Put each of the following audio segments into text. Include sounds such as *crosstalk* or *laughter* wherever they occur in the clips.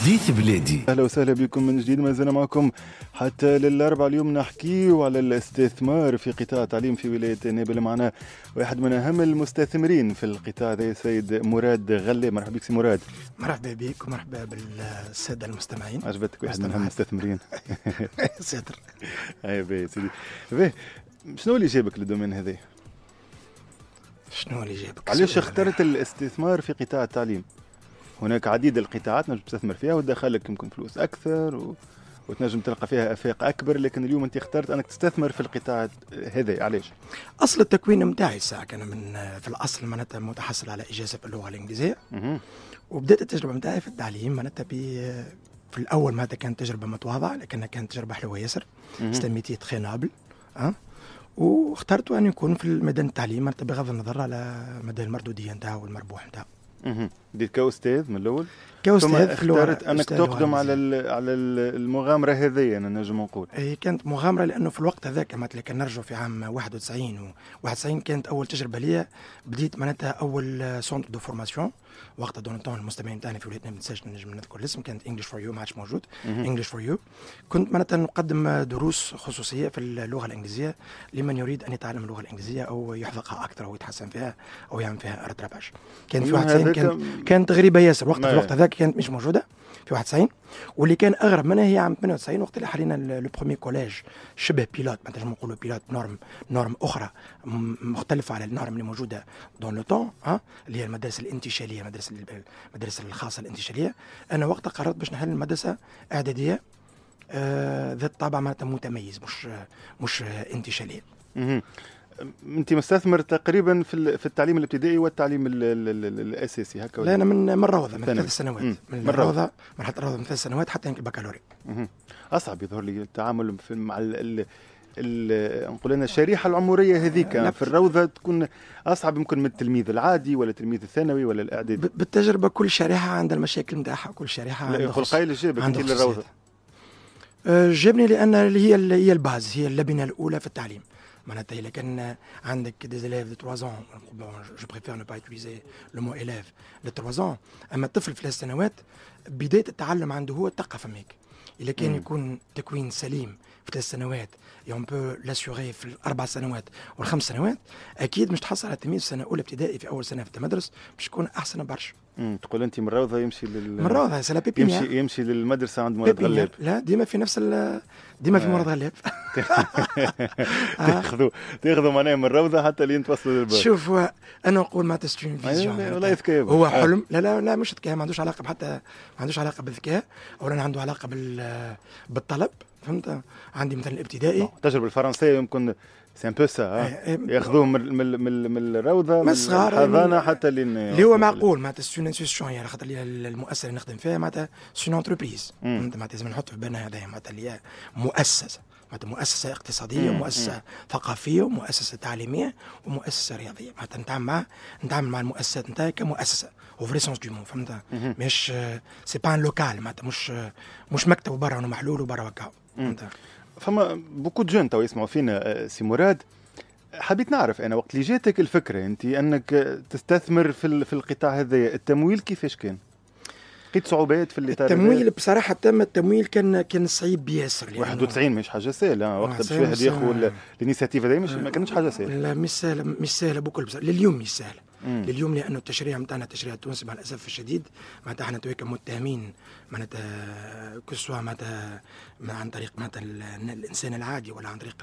حديث بلادي اهلا وسهلا بكم من جديد مازال معكم حتى للاربع اليوم نحكيو على الاستثمار في قطاع التعليم في ولايه نابل معنا واحد من اهم المستثمرين في القطاع هذا السيد مراد غلي مرحبا بك سي مراد مرحبا بك ومرحبا بالساده المستمعين عجبتك واحد من اهم المستثمرين *laughs* ساتر اي باهي سيدي شنو اللي جابك للدومين هذا؟ شنو اللي جابك؟ علاش اخترت الاستثمار في قطاع التعليم؟ هناك عديد القطاعات نجم تستثمر فيها وتدخلك يمكن فلوس اكثر و... وتنجم تلقى فيها افاق اكبر لكن اليوم انت اخترت انك تستثمر في القطاع هذا علاش؟ اصل التكوين نتاعي الساعه كان من في الاصل معناتها متحصل على اجازه باللغه الانجليزيه وبدات التجربه نتاعي في التعليم معناتها في الاول معناتها كانت تجربه متواضعه لكنها كانت تجربه حلوه ياسر سميتي نابل أه؟ واخترت ان يكون في ميدان التعليم معناتها بغض النظر على مدى المردوديه نتاعو والمربوح نتاعو اها بديت كاستاذ من الاول كاستاذ في اخترت انك تقدم على على المغامره هذه انا نجم نقول هي إيه، كانت مغامره لانه في الوقت هذاك مثلا كان نرجعوا في عام 91 و 91 كانت اول تجربه لي بديت معناتها اول سونتر دو فورماسيون وقت دون تون المستمعين تاعنا في ولايتنا من سجن نجم نذكر الاسم كانت انجلش فور يو ما عادش موجود انجلش فور يو كنت معناتها نقدم دروس خصوصيه في اللغه الانجليزيه لمن يريد ان يتعلم اللغه الانجليزيه او يحفظها اكثر او يتحسن فيها او يعمل فيها ارتراباج كان في واحد كان كانت غريبه ياسر وقت في الوقت هذاك كانت مش موجوده في 91 واللي كان اغرب منها هي عام 98 وقت اللي حلينا لو برومي كوليج شبه بيلوت ما نجم نقولوا بيلوت نورم نورم اخرى مختلفه على النورم اللي موجوده دون لو تون ها اللي هي المدارس الانتشاليه المدارس المدارس الخاصه الانتشاليه انا وقتها قررت باش نحل مدرسه اعداديه آه، ذات طابع معناتها متميز مش مش انتشاليه انت مستثمر تقريبا في في التعليم الابتدائي والتعليم الاساسي هكا لا انا من من الروضه من ثلاث سنوات من الروضه مرحله الروضه من ثلاث سنوات حتى البكالوريا اصعب يظهر لي التعامل مع ال نقول انا الشريحه العمريه هذيك نعم. في الروضه تكون اصعب يمكن من التلميذ العادي ولا التلميذ الثانوي ولا الاعدادي بالتجربه كل شريحه عندها المشاكل نتاعها كل شريحه عندها يقول قايل جابك انت للروضه أه، جابني لان هي هي الباز هي اللبنه الاولى في التعليم des élèves de 3 ans, bon, je préfère ne pas utiliser le mot élève, de 3 ans, أما الطفل في ثلاث سنوات بداية التعلم عنده هو الثقة فماك إذا كان يكون تكوين سليم في ثلاث سنوات يا اون بو لاسيوغي في الاربع سنوات والخمس سنوات اكيد مش تحصل على التلميذ في سنه اولى ابتدائي في اول سنه في التمدرس باش يكون احسن برشا تقول انت من روضه يمشي لل من روضه سلا يمشي يمشي للمدرسه عند مراد غلاب لا ديما في نفس ال ديما في آه. مرض غلاب *laughs* آه. تاخذوا تاخذوا معناها من الروضه حتى لين توصلوا للبر شوف انا نقول ما تستوين فيزيون أيوة، والله ذكاء هو آه. حلم لا لا لا مش ذكاء ما عندوش علاقه حتى ما عندوش علاقه بالذكاء اولا عنده علاقه بال بالطلب فهمت عندي مثلا الابتدائي التجربه نعم، الفرنسيه يمكن سي ان بو سا ياخذوه من من من, الروضه من الصغار الحضانه حتى لين اللي هو معقول معناتها سون انستيتيوشن يعني خاطر المؤسسه اللي نخدم فيها معناتها سون انتربريز معناتها لازم نحط في بالنا هذا معناتها اللي مؤسسه معناتها مؤسسة اقتصادية ومؤسسة ثقافية ومؤسسة تعليمية ومؤسسة رياضية معناتها نتعامل مع نتعامل مع المؤسسات نتاعي كمؤسسة او فري سونس دو مون فهمت مش سي با ان لوكال معناتها مش مش مكتب برا محلول وبرا وكاو فما بوكو جون تو يسمعوا فينا آه، سي مراد حبيت نعرف انا وقت اللي جاتك الفكره انت انك تستثمر في, في القطاع هذا التمويل كيفاش كان؟ لقيت صعوبات في اللي التمويل بصراحه تم التمويل كان كان صعيب ياسر 91 مش حاجه سهله آه، وقت باش واحد ياخذ الانيسياتيف هذه ما آه، كانتش حاجه سهله لا مش سهله مش سهله بكل بصراحه لليوم مش سهله لليوم لانه التشريع نتاعنا التشريع التونسي مع الاسف الشديد معناتها احنا تويك متهمين معناتها كسوا معناتها عن طريق معناتها الانسان العادي ولا عن طريق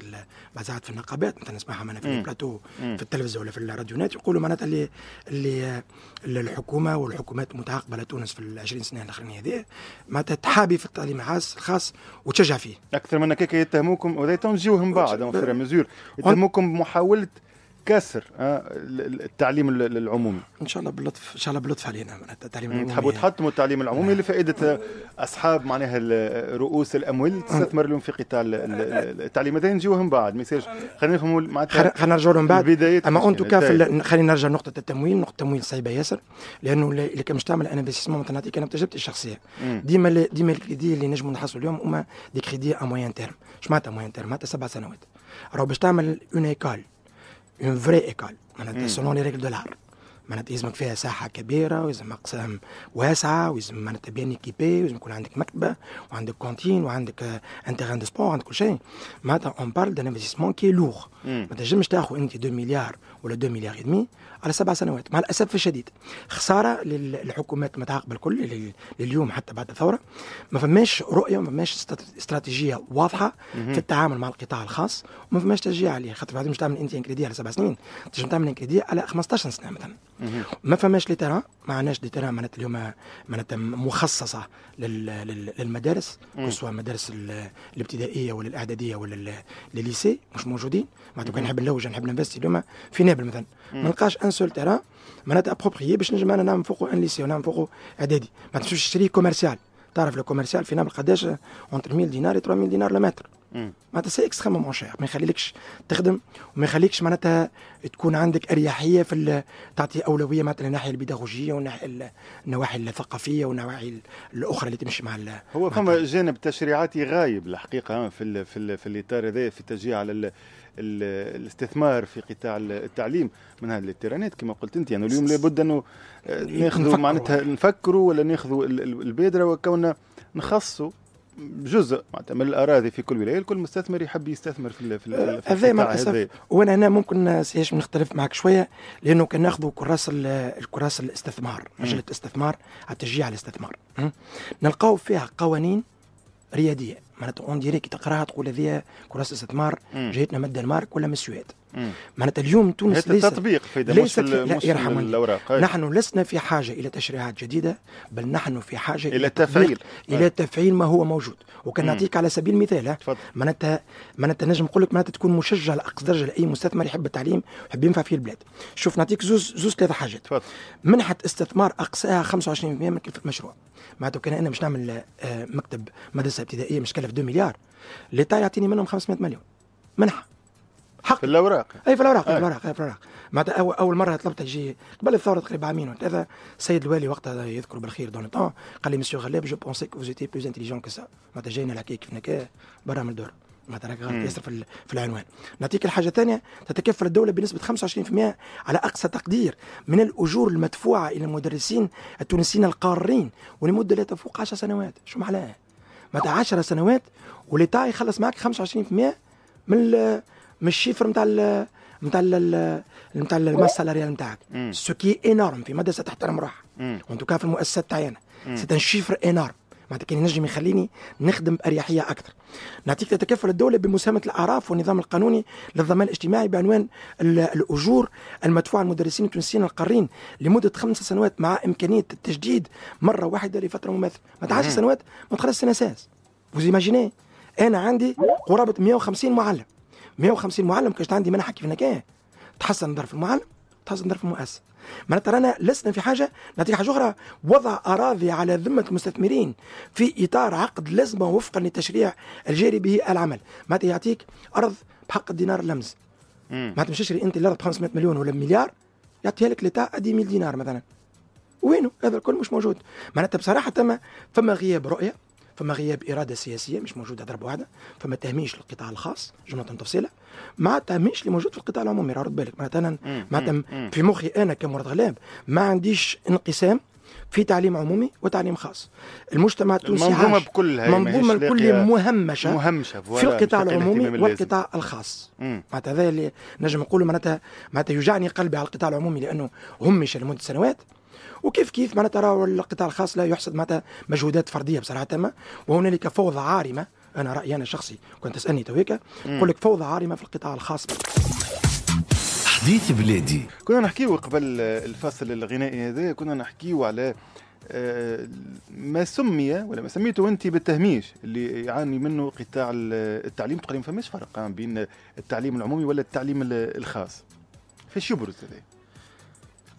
بعض في النقابات مثلا نسمعها معناتها في البلاتو في التلفزه ولا في الراديونات يقولوا معناتها اللي اللي الحكومه والحكومات المتعاقبه على تونس في ال 20 سنه الاخرين هذه معناتها تحابي في التعليم الخاص وتشجع فيه. اكثر من كيك يتهموكم وهذا تو بعد مزور يتهموكم بمحاوله كسر آه، التعليم العمومي ان شاء الله باللطف ان شاء الله باللطف علينا التعليم العمومي تحبوا يعني. تحطموا التعليم العمومي آه. لفائده اصحاب معناها رؤوس الاموال آه. تستثمر لهم في قطاع التعليم هذا نجيوهم من بعد ما يصيرش خلينا نفهموا معناتها خلينا نرجعوا لهم بعد اما انتو توكا طيب. خلينا نرجع نقطه التمويل نقطه التمويل صعيبه ياسر لانه اللي كان باش تعمل انا انفستيسمون نعطيك انا بتجربتي الشخصيه ديما ديما الكريدي اللي نجموا نحصلوا اليوم هما دي كريدي ا موان تيرم شمعناتها موان تيرم معناتها سبع سنوات راهو باش تعمل اون ايكال اون فري ايكول معناتها سولون لي ريغل دو لار معناتها يلزمك فيها ساحه كبيره ويلزم اقسام واسعه ويلزم معناتها بيان ايكيبي ويلزم يكون عندك مكتبه وعندك كونتين وعندك ان تيران دو سبور عندك كل شيء معناتها اون بارل دان انفستيسمون كي لوغ ما تنجمش تاخذ انت 2 مليار ولا 2 مليار دمي على سبع سنوات مع الاسف الشديد خساره للحكومات المتعاقبه الكل لليوم حتى بعد الثوره ما فماش رؤيه ما فماش استراتيجيه واضحه في التعامل مع القطاع الخاص وما فماش تشجيع عليه خاطر بعد مش تعمل انت انكريدي على سبع سنين تنجم تعمل انكريدي على 15 سنه مثلا ما فماش لي تيران ما عندناش دي تيران معناتها اليوم معناتها مخصصه للمدارس سواء مدارس الابتدائيه ولا الاعداديه ولا الليسي مش موجودين معناتها كان نحب نلوج نحب نفستي اليوم في نابل مثلا ما نلقاش ان سول تيران معناتها ابروبريي باش نجم انا نعمل فوقه ان ليسي ونعمل فوقه اعدادي ما تمشيش تشري كوميرسيال تعرف لو كوميرسيال في نابل قداش اونتر 1000 دينار و 3000 دينار لمتر معناتها سي اكستريمومون شير ما يخليلكش تخدم وما يخليكش معناتها تكون عندك اريحيه في تعطي اولويه معناتها الناحيه البيداغوجيه والناحيه النواحي الثقافيه والنواحي الاخرى اللي تمشي مع هو فما جانب تشريعاتي غايب الحقيقه في الـ في, الـ في الاطار هذا في التشجيع على الاستثمار في قطاع التعليم من هذه التيرانات كما قلت انت يعني اليوم لابد انه ناخذوا معناتها نفكروا ولا ناخذوا البادره وكوننا نخصوا جزء من الاراضي في كل ولايه الكل مستثمر يحب يستثمر في في آه، هذا ما الاسف وانا هنا ممكن آه، سياش نختلف معك شويه لانه كان ناخذوا كراس الكراس الاستثمار مجله الاستثمار على التشجيع الاستثمار نلقاو فيها قوانين رياديه معناتها اون ديريك تقراها تقول هذه كراسة استثمار جهتنا من الدنمارك ولا من السويد معناتها اليوم تونس ليس التطبيق في ليست لا يرحم الاوراق نحن لسنا في حاجه الى تشريعات جديده بل نحن في حاجه الى تفعيل الى تفعيل ما هو موجود وكان نعطيك على سبيل المثال معناتها معناتها نجم نقول لك معناتها تكون مشجع لاقصى درجه لاي مستثمر يحب التعليم ويحب ينفع في البلاد شوف نعطيك زوز زوز ثلاث حاجات تفضل منحه استثمار اقصاها 25% من كلفه المشروع معناتها كان انا مش نعمل آه، مكتب مدرسه ابتدائيه مش ألف 2 مليار ليتا يعطيني منهم 500 مليون منحه حق في الاوراق اي في الاوراق في الاوراق في الاوراق معناتها اول مره طلبت تجي قبل الثوره تقريبا عامين ولا ثلاثه السيد الوالي وقتها يذكر بالخير دون طون قال لي مسيو غلاب جو بونسي كو فوزيتي بلوز انتيليجون كو سا معناتها جاينا الحكايه كيف نكا برا من الدور معناتها راك غلط ياسر في, في العنوان نعطيك الحاجه الثانيه تتكفل الدوله بنسبه 25% على اقصى تقدير من الاجور المدفوعه الى المدرسين التونسيين القارين ولمده لا تفوق 10 سنوات شو معناها معناتها 10 سنوات وليتا يخلص معاك 25% من ال من الشيفر نتاع نتاع نتاع الماس سالاريال نتاعك سو كي انورم في مدرسه تحترم روحها وانتو كاع في المؤسسات انا سي ان شيفر انورم معناتها كان ينجم يخليني نخدم باريحيه اكثر. نعطيك تتكفل الدوله بمساهمه الاعراف والنظام القانوني للضمان الاجتماعي بعنوان الاجور المدفوعه للمدرسين التونسيين القارين لمده خمس سنوات مع امكانيه التجديد مره واحده لفتره مماثله، ما تعدش سنوات ما تخلص سنه ساس. وزيماجيني انا عندي قرابه 150 معلم 150 معلم كاش عندي منحه كيف تحسن ظرف المعلم تحسن ظرف المؤسسه معناتها رانا لسنا في حاجه نعطيك حاجه اخرى وضع اراضي على ذمه المستثمرين في اطار عقد لازمه وفقا للتشريع الجاري به العمل معناتها يعطيك ارض بحق الدينار اللمز معناتها مش تشري انت الارض ب 500 مليون ولا مليار يعطيها لك ادي 100 دينار مثلا وينه هذا الكل مش موجود معناتها بصراحه تم فما غياب رؤيه فما غياب اراده سياسيه مش موجوده ضرب واحده فما تهميش للقطاع الخاص جمله تفصيله ما تهميش اللي موجود في القطاع العمومي رد بالك معناتها انا معناتها في مخي انا كمرض غلاب ما عنديش انقسام في تعليم عمومي وتعليم خاص المجتمع التونسي المنظومة بكلها منظومة الكل مهمشة مهمشة في القطاع العمومي والقطاع الخاص معناتها هذا اللي نجم نقوله معناتها معناتها يوجعني قلبي على القطاع العمومي لأنه همش لمدة سنوات وكيف كيف معناتها راهو القطاع الخاص لا يحسد معناتها مجهودات فرديه بصراحه تامه وهنالك فوضى عارمه انا رايي انا شخصي كنت تسالني تويكا نقول لك فوضى عارمه في القطاع الخاص حديث بلادي كنا نحكيو قبل الفصل الغنائي هذا كنا نحكيو على آه، ما سمي ولا ما سميته انت بالتهميش اللي يعاني منه قطاع التعليم تقريبا فماش فرق بين التعليم العمومي ولا التعليم الخاص فاش يبرز هذا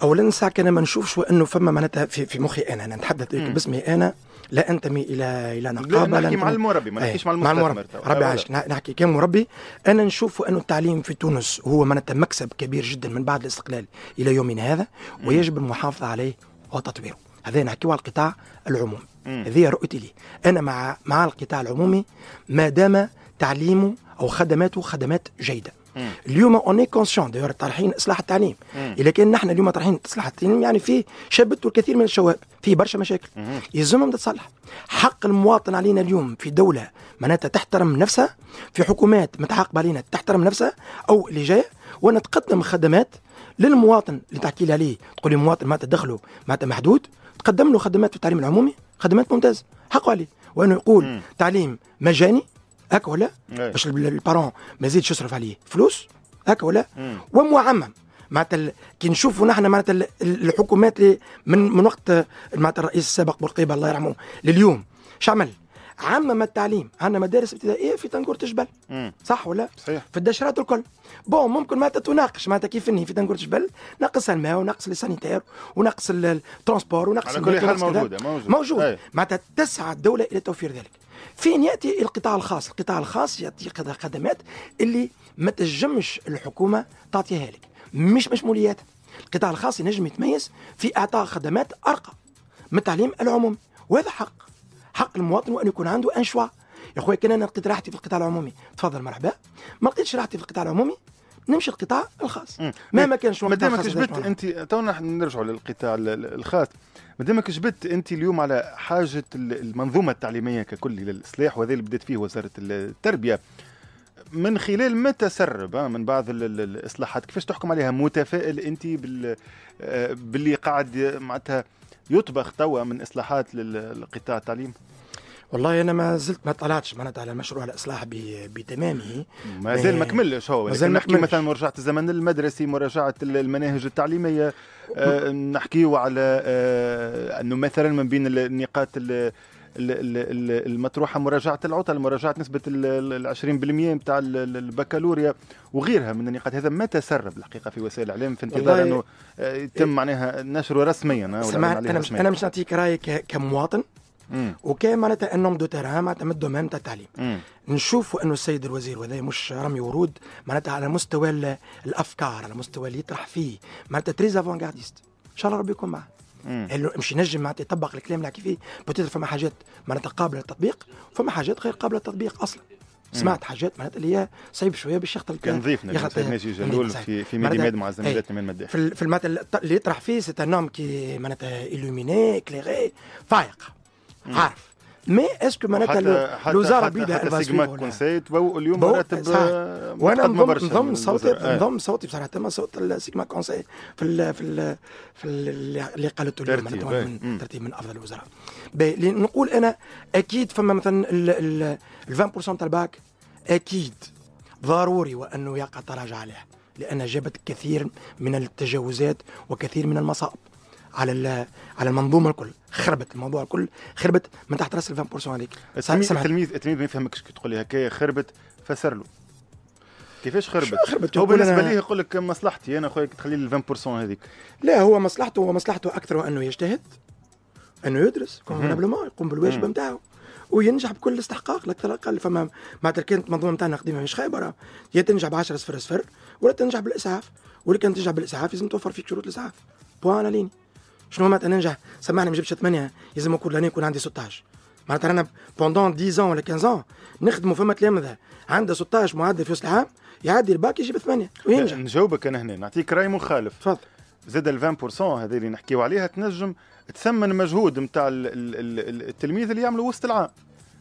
اولا ساعه كان ما نشوفش وانه فما معناتها في, في مخي انا انا نتحدث باسمي انا لا انتمي الى الى نقابه لا نحكي مع المربي ما إيه، نحكيش مع المربي ربي عاش نحكي كمربي انا نشوف انه التعليم في تونس هو معناتها مكسب كبير جدا من بعد الاستقلال الى يومنا هذا ويجب المحافظه عليه وتطويره هذا نحكيو على القطاع العمومي هذه رؤيتي لي انا مع مع القطاع العمومي ما دام تعليمه او خدماته خدمات جيده اليوم اوني كونسيون دايور طالحين اصلاح التعليم اذا كان نحن اليوم طالحين اصلاح التعليم يعني فيه شابت الكثير من الشباب فيه برشا مشاكل يلزمهم تتصلح حق المواطن علينا اليوم في دوله معناتها تحترم نفسها في حكومات متعاقبه علينا تحترم نفسها او اللي جايه تقدم خدمات للمواطن اللي تحكي لي عليه تقول لي مواطن معناتها دخله معناتها محدود تقدم له خدمات في التعليم العمومي خدمات ممتازه حقه عليه وانه يقول تعليم مجاني هكا ولا إيه. باش البارون ما يزيدش يصرف عليه فلوس هكا ولا ومعمم معناتها كي نشوفوا نحن معناتها الحكومات من من وقت معناتها الرئيس السابق بورقيبه الله يرحمه لليوم شعمل عمم التعليم عندنا مدارس ابتدائيه في تنقورة تجبل صح ولا صحيح. في الدشرات الكل بون ممكن معناتها تناقش معناتها كيف اني في تنقورة تجبل نقص الماء ونقص السانيتير ونقص الترونسبور ونقص على كل حال موجوده موجود, موجود. معناتها تسعى الدوله الى توفير ذلك فين ياتي القطاع الخاص القطاع الخاص يعطي خدمات اللي ما تنجمش الحكومه تعطيها لك مش مشموليات القطاع الخاص ينجم يتميز في اعطاء خدمات ارقى من التعليم العمومي وهذا حق حق المواطن وان يكون عنده انشوا يا خويا كان انا لقيت راحتي في القطاع العمومي تفضل مرحبا ما لقيتش راحتي في القطاع العمومي نمشي القطاع الخاص مهما كان شو مادامك جبت انت تونا نرجعوا للقطاع الخاص مادامك جبت انت اليوم على حاجه المنظومه التعليميه ككل للاصلاح وهذا اللي بدات فيه وزاره التربيه من خلال ما تسرب من بعض الاصلاحات كيفاش تحكم عليها متفائل انت آه، باللي قاعد معناتها يطبخ توا من اصلاحات للقطاع التعليم والله انا ما زلت ما طلعتش معناتها على مشروع الاصلاح بتمامه ما زال ما آه، كملش هو مازال نحكي مثلا مراجعه الزمن المدرسي مراجعه المناهج التعليميه أه نحكيو على أه انه مثلا من بين النقاط المطروحه مراجعه العطل مراجعه نسبه ال 20% نتاع البكالوريا وغيرها من النقاط هذا ما تسرب الحقيقه في وسائل الاعلام في انتظار انه آه، يتم معناها نشره رسميا آه، سمعت انا مش انا مش نعطيك رايي كمواطن وكان معناتها انهم دو تيران معناتها من الدومين تاع التعليم نشوفوا انه السيد الوزير وهذا مش رمي ورود معناتها على مستوى الافكار على مستوى اللي يطرح فيه معناتها تريز افونغارديست ان شاء الله ربي يكون معاه مش ينجم معناتها يطبق الكلام اللي فيه بوتيتر فما حاجات معناتها قابله للتطبيق فما حاجات غير قابله للتطبيق اصلا سمعت حاجات معناتها اللي هي صعيب شويه باش يخطر كان ضيف ماشي جلول في في ميد مع إيه. زميلاتنا من المداح في, في اللي يطرح فيه سيت ان كي معناتها ايلوميني كليغي فايق عارف مي اسكو معناتها الوزاره بيدها حتى سيجما كونسي اليوم راتب وانا نضم نضم صوتي إيه. نضم صوتي بصراحه تم صوت سيجما كونسي في الـ في الـ في اللي قالته اليوم إيه. من ترتيب من افضل الوزراء نقول انا اكيد فما مثلا ال 20% تاع الباك اكيد ضروري وانه يقع تراجع عليه لان جابت كثير من التجاوزات وكثير من المصائب على على المنظومه الكل خربت الموضوع الكل خربت من تحت راس ال 20% هذيك التلميذ التلميذ ما يفهمكش كي تقول لي هكايا خربت فسر له كيفاش خربت؟ خربت هو بالنسبه ليه يقول لك مصلحتي انا خويا تخلي لي 20% هذيك لا هو مصلحته هو مصلحته اكثر انه يجتهد انه يدرس كونفونابلومون يقوم بالواجب نتاعو وينجح بكل استحقاق لا اكثر اقل فما مع كانت المنظومه نتاعنا قديمه مش خايبه يا تنجح ب 10 صفر صفر ولا تنجح بالاسعاف ولكن تنجح بالاسعاف لازم توفر فيك شروط الاسعاف بوان لين ليني شنو معناتها ننجح سمعني ما جبتش ثمانيه يلزم كل لاني يكون عندي 16 معناتها رانا بوندون 10 ولا 15 ans نخدموا فما تلامذه عنده 16 معدل في وسط العام يعدي الباك يجيب ثمانيه وينجح نجاوبك انا هنا نعطيك راي مخالف تفضل زاد ال 20% هذه اللي نحكيو عليها تنجم تثمن مجهود نتاع التلميذ اللي يعمله وسط العام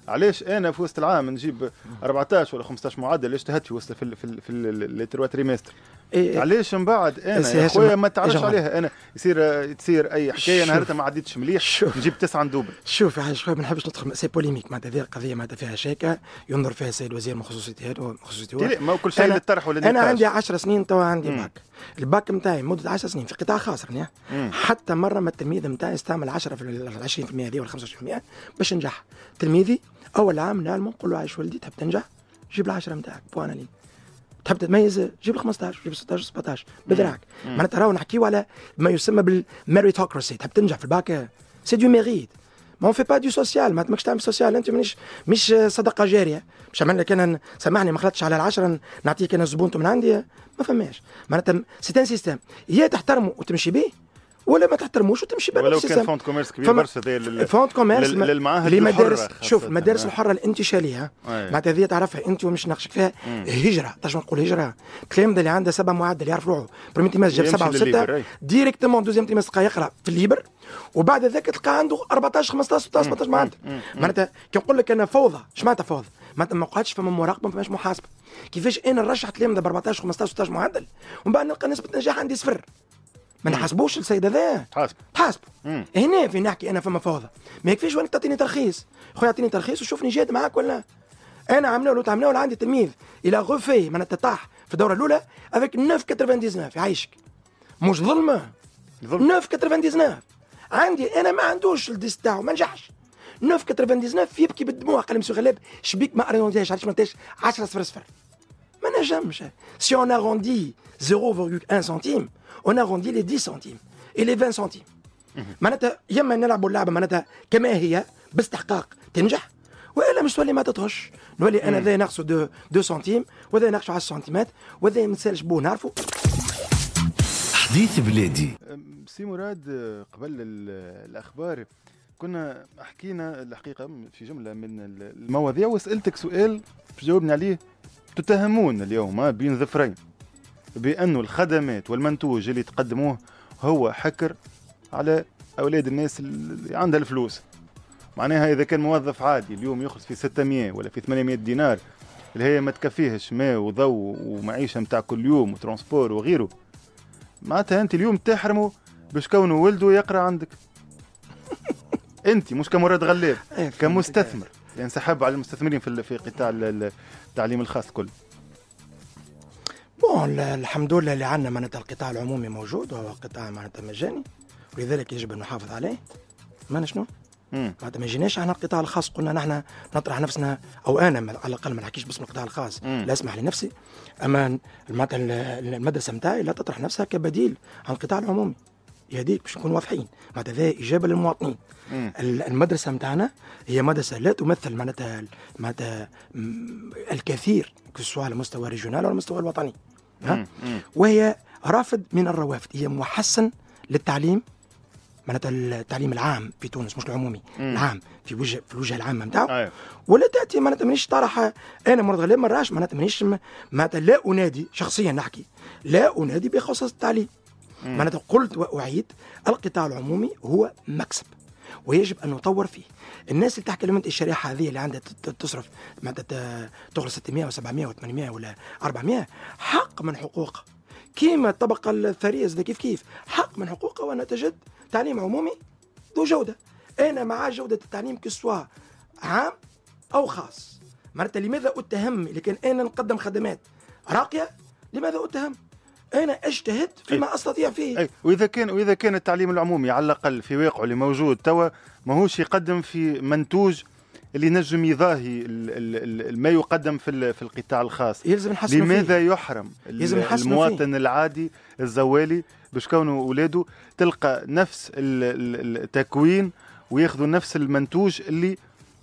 علاش انا في وسط العام نجيب 14 ولا 15 معدل اجتهدت في وسط في ال في, ال في التروا تريمستر إيه،, إيه علاش من بعد انا إيه، يا خويا ما تعرفش عليها انا يصير تصير اي حكايه نهارتها ما عديتش مليح نجيب تسعه ندوبل شوف يا حاج خويا ما نحبش ندخل سي بوليميك معناتها هذه القضيه معناتها فيها شاكه ينظر فيها السيد الوزير من خصوصيتي هو ما كل شيء للطرح ولا انا عندي 10 سنين توا عندي باك الباك نتاعي مده 10 سنين في قطاع خاص حتى مره ما التلميذ نتاعي استعمل 10 في ال 20% هذه ولا 25% باش نجح تلميذي اول عام نعلمه نقول له عايش ولدي تحب تنجح جيب العشره نتاعك بوانا لي تحب تتميز جيب ال 15 جيب 16 17 بدراعك معناتها راهو نحكيو على ما يسمى بالميريتوكراسي تحب تنجح في الباك سي دو ميريت ما في با دو سوسيال ما ماكش تعمل سوسيال انت مانيش مش صدقه جاريه باش عملنا كان سامحني ما خلطتش على العشره نعطيك انا زبونته من عندي ما فماش معناتها سي ان سيستم يا تحترمه وتمشي بيه ولا ما تحترموش وتمشي بنفس ولو كان فوند كوميرس كبير برشا فوند كوميرس للمعاهد الحره شوف مدارس الحره أيوة. الانتشاليه شاليها معناتها هذه تعرفها انت ومش ناقشك فيها هجره تنجم نقول هجره تلامذه اللي عندها سبع معدل يعرف روحه بريمي تيماس جاب سبعه وسته ديريكتومون دوزيام تيماس تلقاه يقرا في الليبر وبعد ذاك تلقى عنده 14 15 16 17 معدل معناتها كي نقول لك انا فوضى اش معناتها فوضى؟ معناتها ما وقعتش فما مراقبه ما فماش محاسبه كيفاش انا نرشح تلامذه ب 14 15 16 معدل ومن بعد نلقى نسبه نجاح عندي صفر ما نحاسبوش السيد هذا تحاسب تحاسب هنا في نحكي انا فما فوضى ما يكفيش وانك تعطيني ترخيص خويا اعطيني ترخيص وشوفني جاد معاك ولا انا عملنا له عملنا عندي تلميذ الى غوفي من التطاح في الدوره الاولى افيك 9.99 يعيشك مش ظلمه 9.99 عندي انا ما عندوش الديس تاعو ما نجحش 9.99 يبكي بالدموع لي مسيو غلاب شبيك ما اريونتاش علاش ما 10 صفر صفر n'a jamais. Si on arrondit 0,1 centime, on arrondit les 10 centimes et les 20 centimes. معناتها يا اما نلعبوا اللعبه معناتها كما هي باستحقاق تنجح والا مش تولي ما تطرش نولي انا ذا نقصوا 2 سنتيم وذا نقصوا 10 سنتيمات وذا ما نسالش بوه نعرفوا حديث بلادي سي مراد آه، قبل الاخبار كنا حكينا الحقيقه في جمله من المواضيع وسالتك سؤال تجاوبني عليه تتهمون اليوم بين ظفرين بأن الخدمات والمنتوج اللي تقدموه هو حكر على أولاد الناس اللي عندها الفلوس معناها إذا كان موظف عادي اليوم يخلص في 600 ولا في 800 دينار اللي هي ما تكفيهش ماء وضوء ومعيشة متاع كل يوم وترانسبور وغيره معناتها أنت اليوم تحرمه باش كونه ولده يقرأ عندك *laughs* أنت مش كمراد غلاب إيه، كمستثمر الانسحاب يعني على المستثمرين في في قطاع التعليم الخاص كل بون الحمد لله اللي عندنا معناتها القطاع العمومي موجود وهو قطاع معناتها مجاني ولذلك يجب ان نحافظ عليه ما شنو معناتها ما جيناش احنا القطاع الخاص قلنا نحن نطرح نفسنا او انا على الاقل ما نحكيش باسم القطاع الخاص مم. لا اسمح لنفسي اما معناتها المدرسه نتاعي لا تطرح نفسها كبديل عن القطاع العمومي يهديك باش نكون واضحين معناتها ذا اجابه للمواطنين المدرسه نتاعنا هي مدرسه لا تمثل معناتها معناتها الكثير سواء على مستوى ريجونال او المستوى الوطني ها؟ وهي رافد من الروافد هي محسن للتعليم معناتها التعليم العام في تونس مش العمومي مم. العام في وجه في الوجهه العامه نتاعو أيوه. ولا تاتي معناتها مانيش طرح انا مرض غلام مراش معناتها مانيش معناتها لا انادي شخصيا نحكي لا انادي بخصوص التعليم معناتها قلت واعيد القطاع العمومي هو مكسب ويجب ان نطور فيه الناس اللي تحكي لهم الشريحه هذه اللي عندها تصرف معناتها تخرج 600 و700 و800 ولا 400 حق من حقوقها كيما الطبقه الثريه زاد كيف كيف حق من حقوقها وان تجد تعليم عمومي ذو جوده انا مع جوده التعليم كسوا عام او خاص معناتها لماذا اتهم اذا كان انا نقدم خدمات راقيه لماذا اتهم انا اجتهد فيما إيه. استطيع فيه أي. واذا كان واذا كان التعليم العمومي على الاقل في واقعه اللي موجود توا ماهوش يقدم في منتوج اللي نجم يضاهي ما يقدم في في القطاع الخاص يلزم نحسن لماذا فيه. يحرم يلزم المواطن فيه. العادي الزوالي باش كونه اولاده تلقى نفس التكوين وياخذوا نفس المنتوج اللي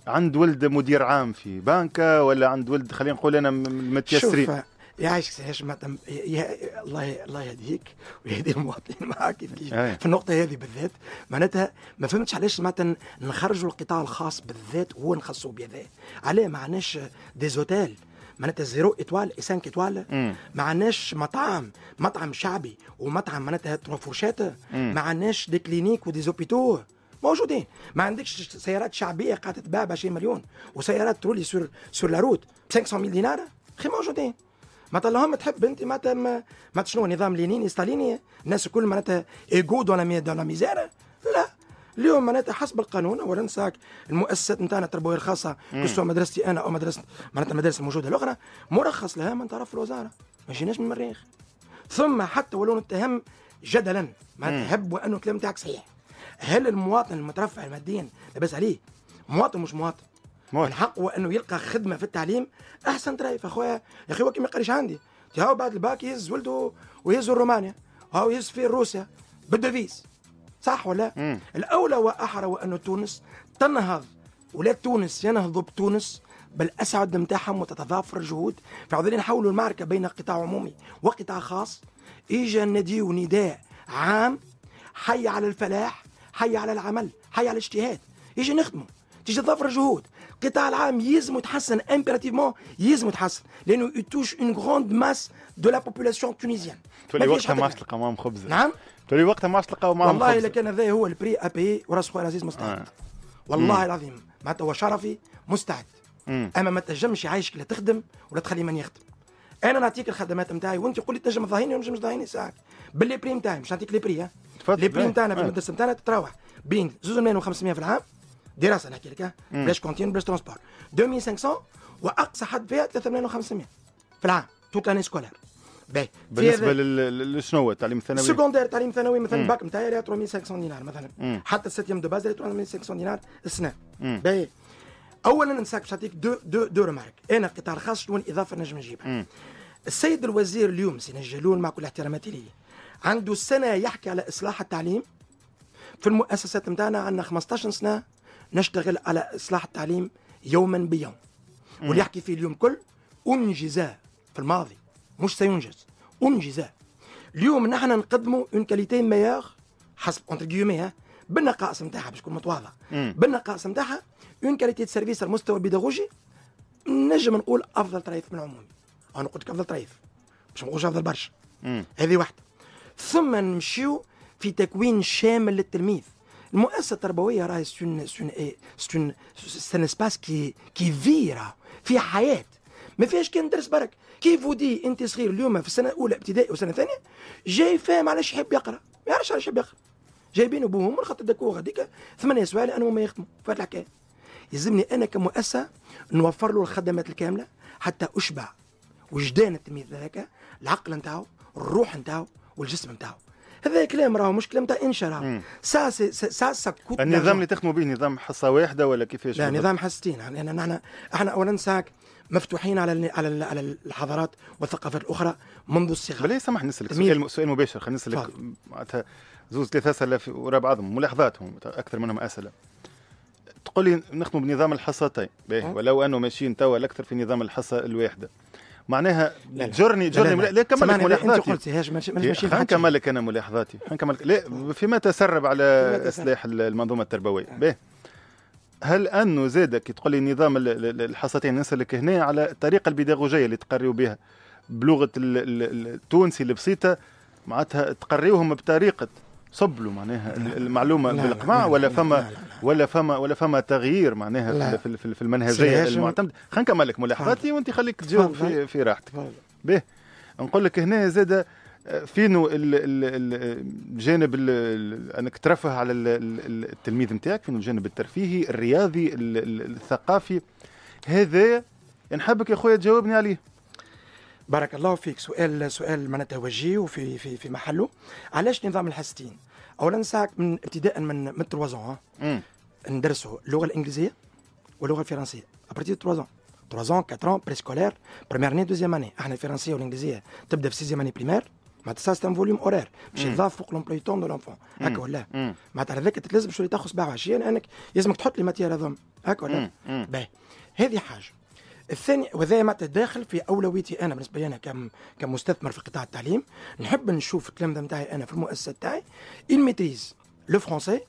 عند ولد مدير عام في بنكة ولا عند ولد خلينا نقول انا متيسرين يعيشك ما تم الله الله يهديك ويهدي المواطنين *laughs* معك آه. في النقطه هذه بالذات معناتها ما فهمتش علاش معناتها نخرجوا القطاع الخاص بالذات هو نخصوه بهذا علاه ما عندناش ديزوتيل معناتها زيرو ايطوال اي 5 ايطوال ما عندناش مطعم مطعم شعبي ومطعم معناتها تروا ما عندناش دي كلينيك ودي زوبيتو موجودين ما عندكش سيارات شعبيه قاعده تتباع ب 20 مليون وسيارات ترولي سور سور لا روت ب 500 دينار خي موجودين ما اللهم تحب انت معناتها ما شنو نظام لينيني ستاليني الناس الكل معناتها ايغو دو لا دون لا ميزير لا اليوم معناتها حسب القانون اولا ساك المؤسسات نتاعنا التربويه الخاصه كسوا مدرستي انا او مدرسه معناتها المدارس الموجوده الاخرى مرخص لها من طرف الوزاره ما جيناش من المريخ ثم حتى ولو نتهم جدلا معناتها هب وانه الكلام تاعك صحيح هل المواطن المترفع ماديا لاباس عليه مواطن مش مواطن من حقه انه يلقى خدمه في التعليم احسن ترايف اخويا يا اخي هو كي ما يقريش عندي هاو بعد الباك يهز ولده ويهز رومانيا هاو يهز في روسيا بالدفيز صح ولا مم. الاولى واحرى وانه تونس تنهض ولاد تونس ينهضوا بتونس بالاسعد نتاعهم وتتضافر الجهود في نحولوا المعركه بين قطاع عمومي وقطاع خاص اجا ندي نداء عام حي على الفلاح حي على العمل حي على الاجتهاد يجي نخدمه تيجي تضافر جهود القطاع العام يلزم يتحسن امبيراتيفمون يلزم يتحسن لانه يتوش اون غروند ماس دو لا بوبولاسيون تونيزيان تولي وقتها ما تلقى معاهم خبز نعم تولي وقتها ما تلقى معاهم خبز والله الا كان هذا هو البري ابي وراس خويا العزيز مستعد آه. والله مم. العظيم معناتها هو شرفي مستعد اما ما تنجمش يعيشك لا تخدم ولا تخلي من يخدم انا نعطيك الخدمات نتاعي وانت قول لي تنجم تضاهيني ولا مش تضاهيني ساعات باللي بري نتاعي مش نعطيك لي بري لي بري نتاعنا في آه. المدرسه نتاعنا تتراوح بين 2500 و 500 في العام دراسه نحكي لك بلاش كونتين بلاش ترونسبور 2500 واقصى حد فيها 3500 في العام توت لاني سكولار باهي بالنسبه لشنو التعليم الثانوي؟ السكوندير التعليم الثانوي مثلا باك نتاعي 3500 دينار مثلا حتى السيتيام دو باز 3500 دينار السنه باهي اولا نساك باش نعطيك دو دو دو رمارك انا قطاع خاص شنو الاضافه نجم نجيبها السيد الوزير اليوم سي نجلون مع كل احتراماتي ليه عنده سنه يحكي على اصلاح التعليم في المؤسسات نتاعنا عندنا 15 سنه نشتغل على إصلاح التعليم يوما بيوم واللي يحكي فيه اليوم كل أنجز في الماضي مش سينجز أنجز اليوم نحن نقدموا اون كاليتي ميور حسب اونتر كيومي بالنقائص نتاعها باش تكون متواضعه بالنقائص نتاعها اون كاليتي دو سيرفيس على المستوى البيداغوجي نجم نقول افضل طريف من العمومي انا قلت لك افضل طريف باش ما نقولش افضل برشا هذه واحده ثم نمشيو في تكوين شامل للتلميذ المؤسسه التربويه راهي سون سون اي سون سون اسباس كي كي فيرا في حياه ما فيهاش كان درس برك كيف ودي انت صغير اليوم في السنه الاولى ابتدائي وسنه ثانيه جاي فاهم علاش يحب يقرا ما يعرفش علاش يحب يقرا جايبين ابوهم خاطر داكو هذيك ثمانية سوايع لانهم ما يخدموا فات الحكايه يلزمني انا كمؤسسه نوفر له الخدمات الكامله حتى اشبع وجدان التلميذ هذاك العقل نتاعو الروح نتاعو والجسم نتاعو هذا كلام راهو مش كلام تاع انشاء راهو سا سا كوت النظام اللي تخدموا به نظام حصه واحده ولا كيفاش؟ لا نظام حصتين لان يعني نحن احنا اولا ساك مفتوحين على على على الحضارات والثقافات الاخرى منذ الصغر. بلا سامح نسالك سؤال سؤال مباشر خلينا نسالك معناتها زوز ثلاثه اسئله وراء بعضهم ملاحظاتهم اكثر منهم اسئله. تقول لي نخدموا بنظام الحصتين أه. ولو انه ماشيين توا الاكثر في نظام الحصه الواحده. معناها جرني جرني لا لا. كمل لك ملاحظاتي انت قلتيهاش ماشي ماشي نكمل لك انا ملاحظاتي كمل لا فيما تسرب على اصلاح المنظومه التربويه آه. به هل انه زاد كي تقول لي نظام الحصتين نسالك هنا على الطريقه البيداغوجيه اللي تقريو بها بلغه التونسي البسيطه معناتها تقريوهم بطريقه صب له معناها لا المعلومه لا بالاقماع ولا فما لا ولا فما ولا فما تغيير معناها في, في, في المنهجيه المعتمد خلينا نكمل لك ملاحظاتي وانت خليك تجاوب في, في راحتك به نقول لك هنا زاد آه، فينو الجانب انك ترفه على التلميذ نتاعك فينو الجانب الترفيهي الرياضي الثقافي هذا نحبك يا خويا تجاوبني عليه بارك الله فيك سؤال سؤال معناتها وجيه وفي في في محله علاش نظام الحصتين اولا ننصحك من ابتداء من من 3 ندرسوا اللغه الانجليزيه واللغه الفرنسيه ابرتي 3 تروازون 3 ans 4 ans بريسكولير بريمير اني دوزيام اني احنا الفرنسيه والانجليزيه تبدا في سيزيام اني بريمير معناتها سا سيستم فوليوم اورير باش يضاف فوق لومبلوي تون دو لونفون هكا ولا معناتها هذاك تلزم شويه تاخذ صباح وعشرين لانك لازمك تحط لي ماتير هذوما هكا ولا باهي هذه حاجه الثاني وهذا معناتها داخل في اولويتي انا بالنسبه لي انا كم كمستثمر في قطاع التعليم نحب نشوف التلامذه نتاعي انا في المؤسسه نتاعي ان ميتريز لو فرونسي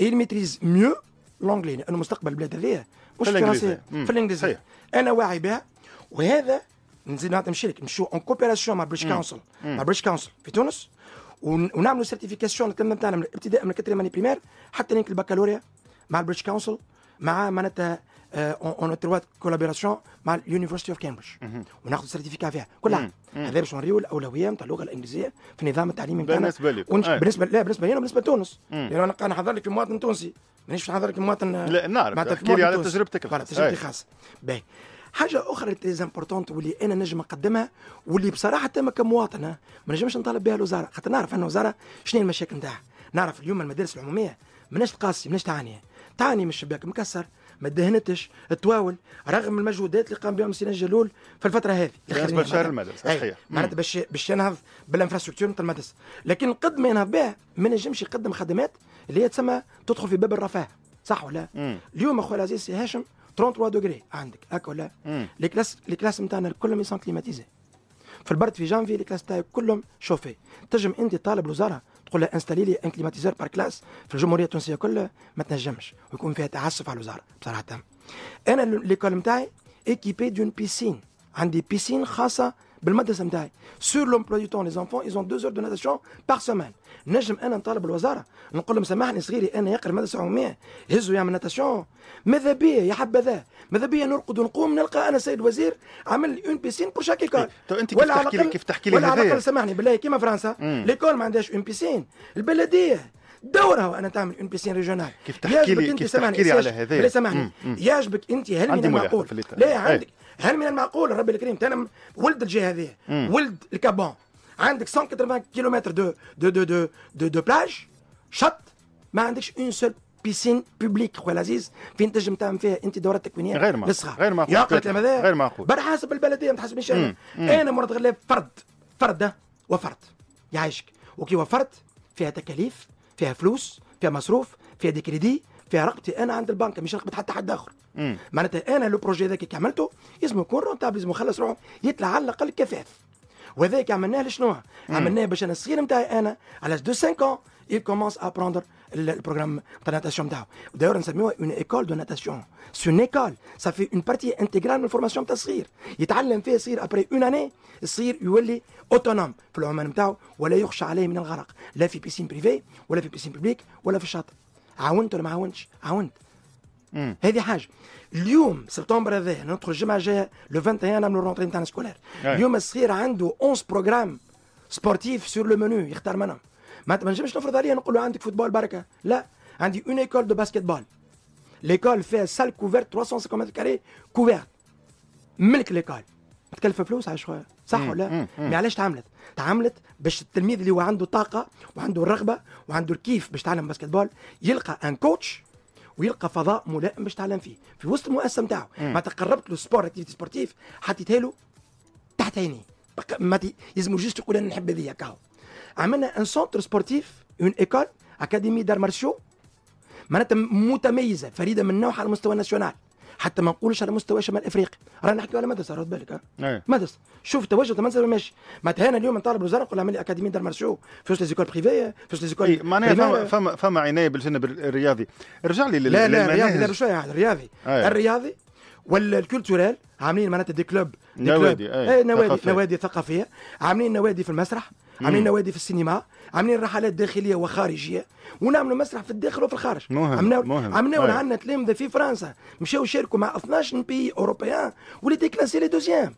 et ميتريز ميو لونجلي لان مستقبل البلاد هذيا مش فرنسي في الانجليزيه انا واعي بها وهذا نزيد نعطي نمشي لك نمشيو اون كوبيراسيون مع بريتش كونسل مع بريتش كونسل في تونس ونعملوا سيرتيفيكاسيون للتلامذه نتاعنا من الابتداء من الكاتريم بريمير حتى لينك البكالوريا مع البريتش كونسل مع معناتها اون تروا كولابوراسيون مع اليونيفرستي اوف كامبريدج وناخذ سيرتيفيكا فيها كل عام هذا باش نوريو الاولويه نتاع اللغه الانجليزيه في النظام التعليمي نتاعنا بالنسبه لي ونش... بالنسبه لا بالنسبه لي بالنسبه لتونس لانه انا نحضر لك في مواطن تونسي مانيش نحضر لك في مواطن لا نعرف احكي لي على تجربتك الخاصه تجربتي خاصه باهي حاجه اخرى تريز امبورتونت واللي انا نجم نقدمها واللي بصراحه تم كمواطن ما نجمش نطالب بها الوزاره خاطر نعرف ان الوزاره شنو المشاكل نتاعها نعرف اليوم المدارس العموميه ماناش تقاسي ماناش تعاني تعاني من الشباك مكسر ما دهنتش تواول رغم المجهودات اللي قام بهم سينا جلول في الفتره هذه بالنسبه لشهر المدرسه صحيح معناتها باش باش ينهض بالانفراستركتور نتاع المدرسه لكن قد ما ينهض بها ما نجمش يقدم خدمات اللي هي تسمى تدخل في باب الرفاه صح ولا مم. اليوم اخويا العزيز سي هاشم 33 دوغري عندك هكا ولا الكلاس الكلاس نتاعنا كلهم يسون كليماتيزي في البرد في جانفي الكلاس تاعي كلهم شوفي تجم انت طالب الوزاره تقول لها انستالي لي ان كليماتيزور بار كلاس في الجمهوريه التونسيه كلها ما تنجمش ويكون فيها تعسف على الوزاره بصراحه انا ليكول نتاعي ايكيبي دون بيسين عندي بيسين خاصه بالمدرسه نتاعي سور لومبلوا دو لي زونفون ايزون دو زور دو ناتاسيون باغ سومان نجم انا نطالب الوزاره نقول لهم سامحني صغيري انا يقرا مدرسه عموميه هزوا يعمل ناتاسيون ماذا بيا يا حبذا ماذا بيا نرقد ونقوم نلقى انا سيد وزير عمل لي اون بيسين بور شاك ايكول انت كيف تحكي لي كيف تحكي لي ولا على الاقل سامحني بالله كيما فرنسا ليكول ما عندهاش اون بيسين البلديه دورها وانا تعمل اون بيسين ريجونال كيف تحكي لي كيف تحكي لي على هذا سامحني يعجبك انت هل من المعقول لا إيه. عندك هل من المعقول الرب الكريم تنم ولد الجهه هذه ولد الكابون عندك 180 كيلومتر دو دو دو دو دو, دو بلاج شط ما عندكش اون سول بيسين بوبليك خويا العزيز فين تنجم تعمل فيها انت دورات تكوينيه غير معقول غير ما قلت الكلام غير معقول بر حسب البلديه ما تحسبنيش انا انا مرض غلاب فرد فرد وفرد يعيشك وكي وفرت فيها تكاليف فيها فلوس فيها مصروف فيها دي كريدي فيها رقبتي انا عند البنك مش رقبه حتى حد اخر معناتها انا لو بروجي هذاك كي عملته لازم يكون رونتابل لازم يخلص روحه يطلع على الاقل كفاف وهذاك عملناه لشنو عملناه باش انا الصغير نتاعي انا على دو 5 اون يل كومونس ابروندر البروغرام le programme de دايور d'Ao. اون ايكول دو ناتاسيون سي اون ايكول C'est une école. Ça fait une partie intégrale de فيه الصغير ابري اون اني الصغير يولي اوتونوم في العمان نتاعو ولا يخشى عليه من الغرق لا في بيسين بريفي ولا في بيسين بيبليك ولا في الشاطئ. عاونت ولا ما عاونتش؟ عاونت. هذه حاجه اليوم سبتمبر هذا ندخل الجمعه الجايه لو 21 نعملوا رونتري نتاعنا سكولير اليوم الصغير عنده 11 بروجرام سبورتيف سور لو منو يختار منهم ما نجمش نفرض عليه نقول له عندك فوتبول بركه لا عندي اون ايكول دو باسكت بول ليكول فيها سال كوفيرت 350 متر كاري كوفيرت ملك ليكول تكلف فلوس على شويه صح ولا مي علاش تعملت تعملت باش التلميذ اللي هو عنده طاقه وعنده الرغبه وعنده الكيف باش يتعلم باسكت بول يلقى ان كوتش ويلقى فضاء ملائم باش تعلم فيه في وسط المؤسسه نتاعو ما قربت له سبور اكتيفيتي سبورتيف حطيتها له تحت عينيه ما يلزمو جوست يقول انا نحب هذيا كاو عملنا ان سونتر سبورتيف اون ايكول اكاديمي دار مارشو معناتها متميزه فريده من نوعها على المستوى الناسيونال حتى ما نقولش على مستوى شمال افريقيا رانا نحكي على مدرسه رد بالك إيه. مدرسه شوف توجه المنزل ماشي معناتها انا اليوم نطالب الوزاره نقول اعمل لي اكاديميه دار في وسط ليزيكول بريفي في وسط ليزيكول إيه، معناها فما, فما فما عنايه بالجانب الرياضي ارجع لي لل... لا لا الرياضي لا بشويه الرياضي إيه. الرياضي والكولتورال عاملين معناتها دي كلوب دي نوادي كلوب. أي. نوادي ثقافية. نوادي ثقافيه عاملين نوادي في المسرح عاملين نوادي في السينما عاملين رحلات داخليه وخارجيه ونعملوا مسرح في الداخل وفي الخارج مهم عملنا مهم عملنا عندنا تلامذه في فرنسا مشاو شاركوا مع 12 بي اوروبيان دي كلاسي لي دوزيام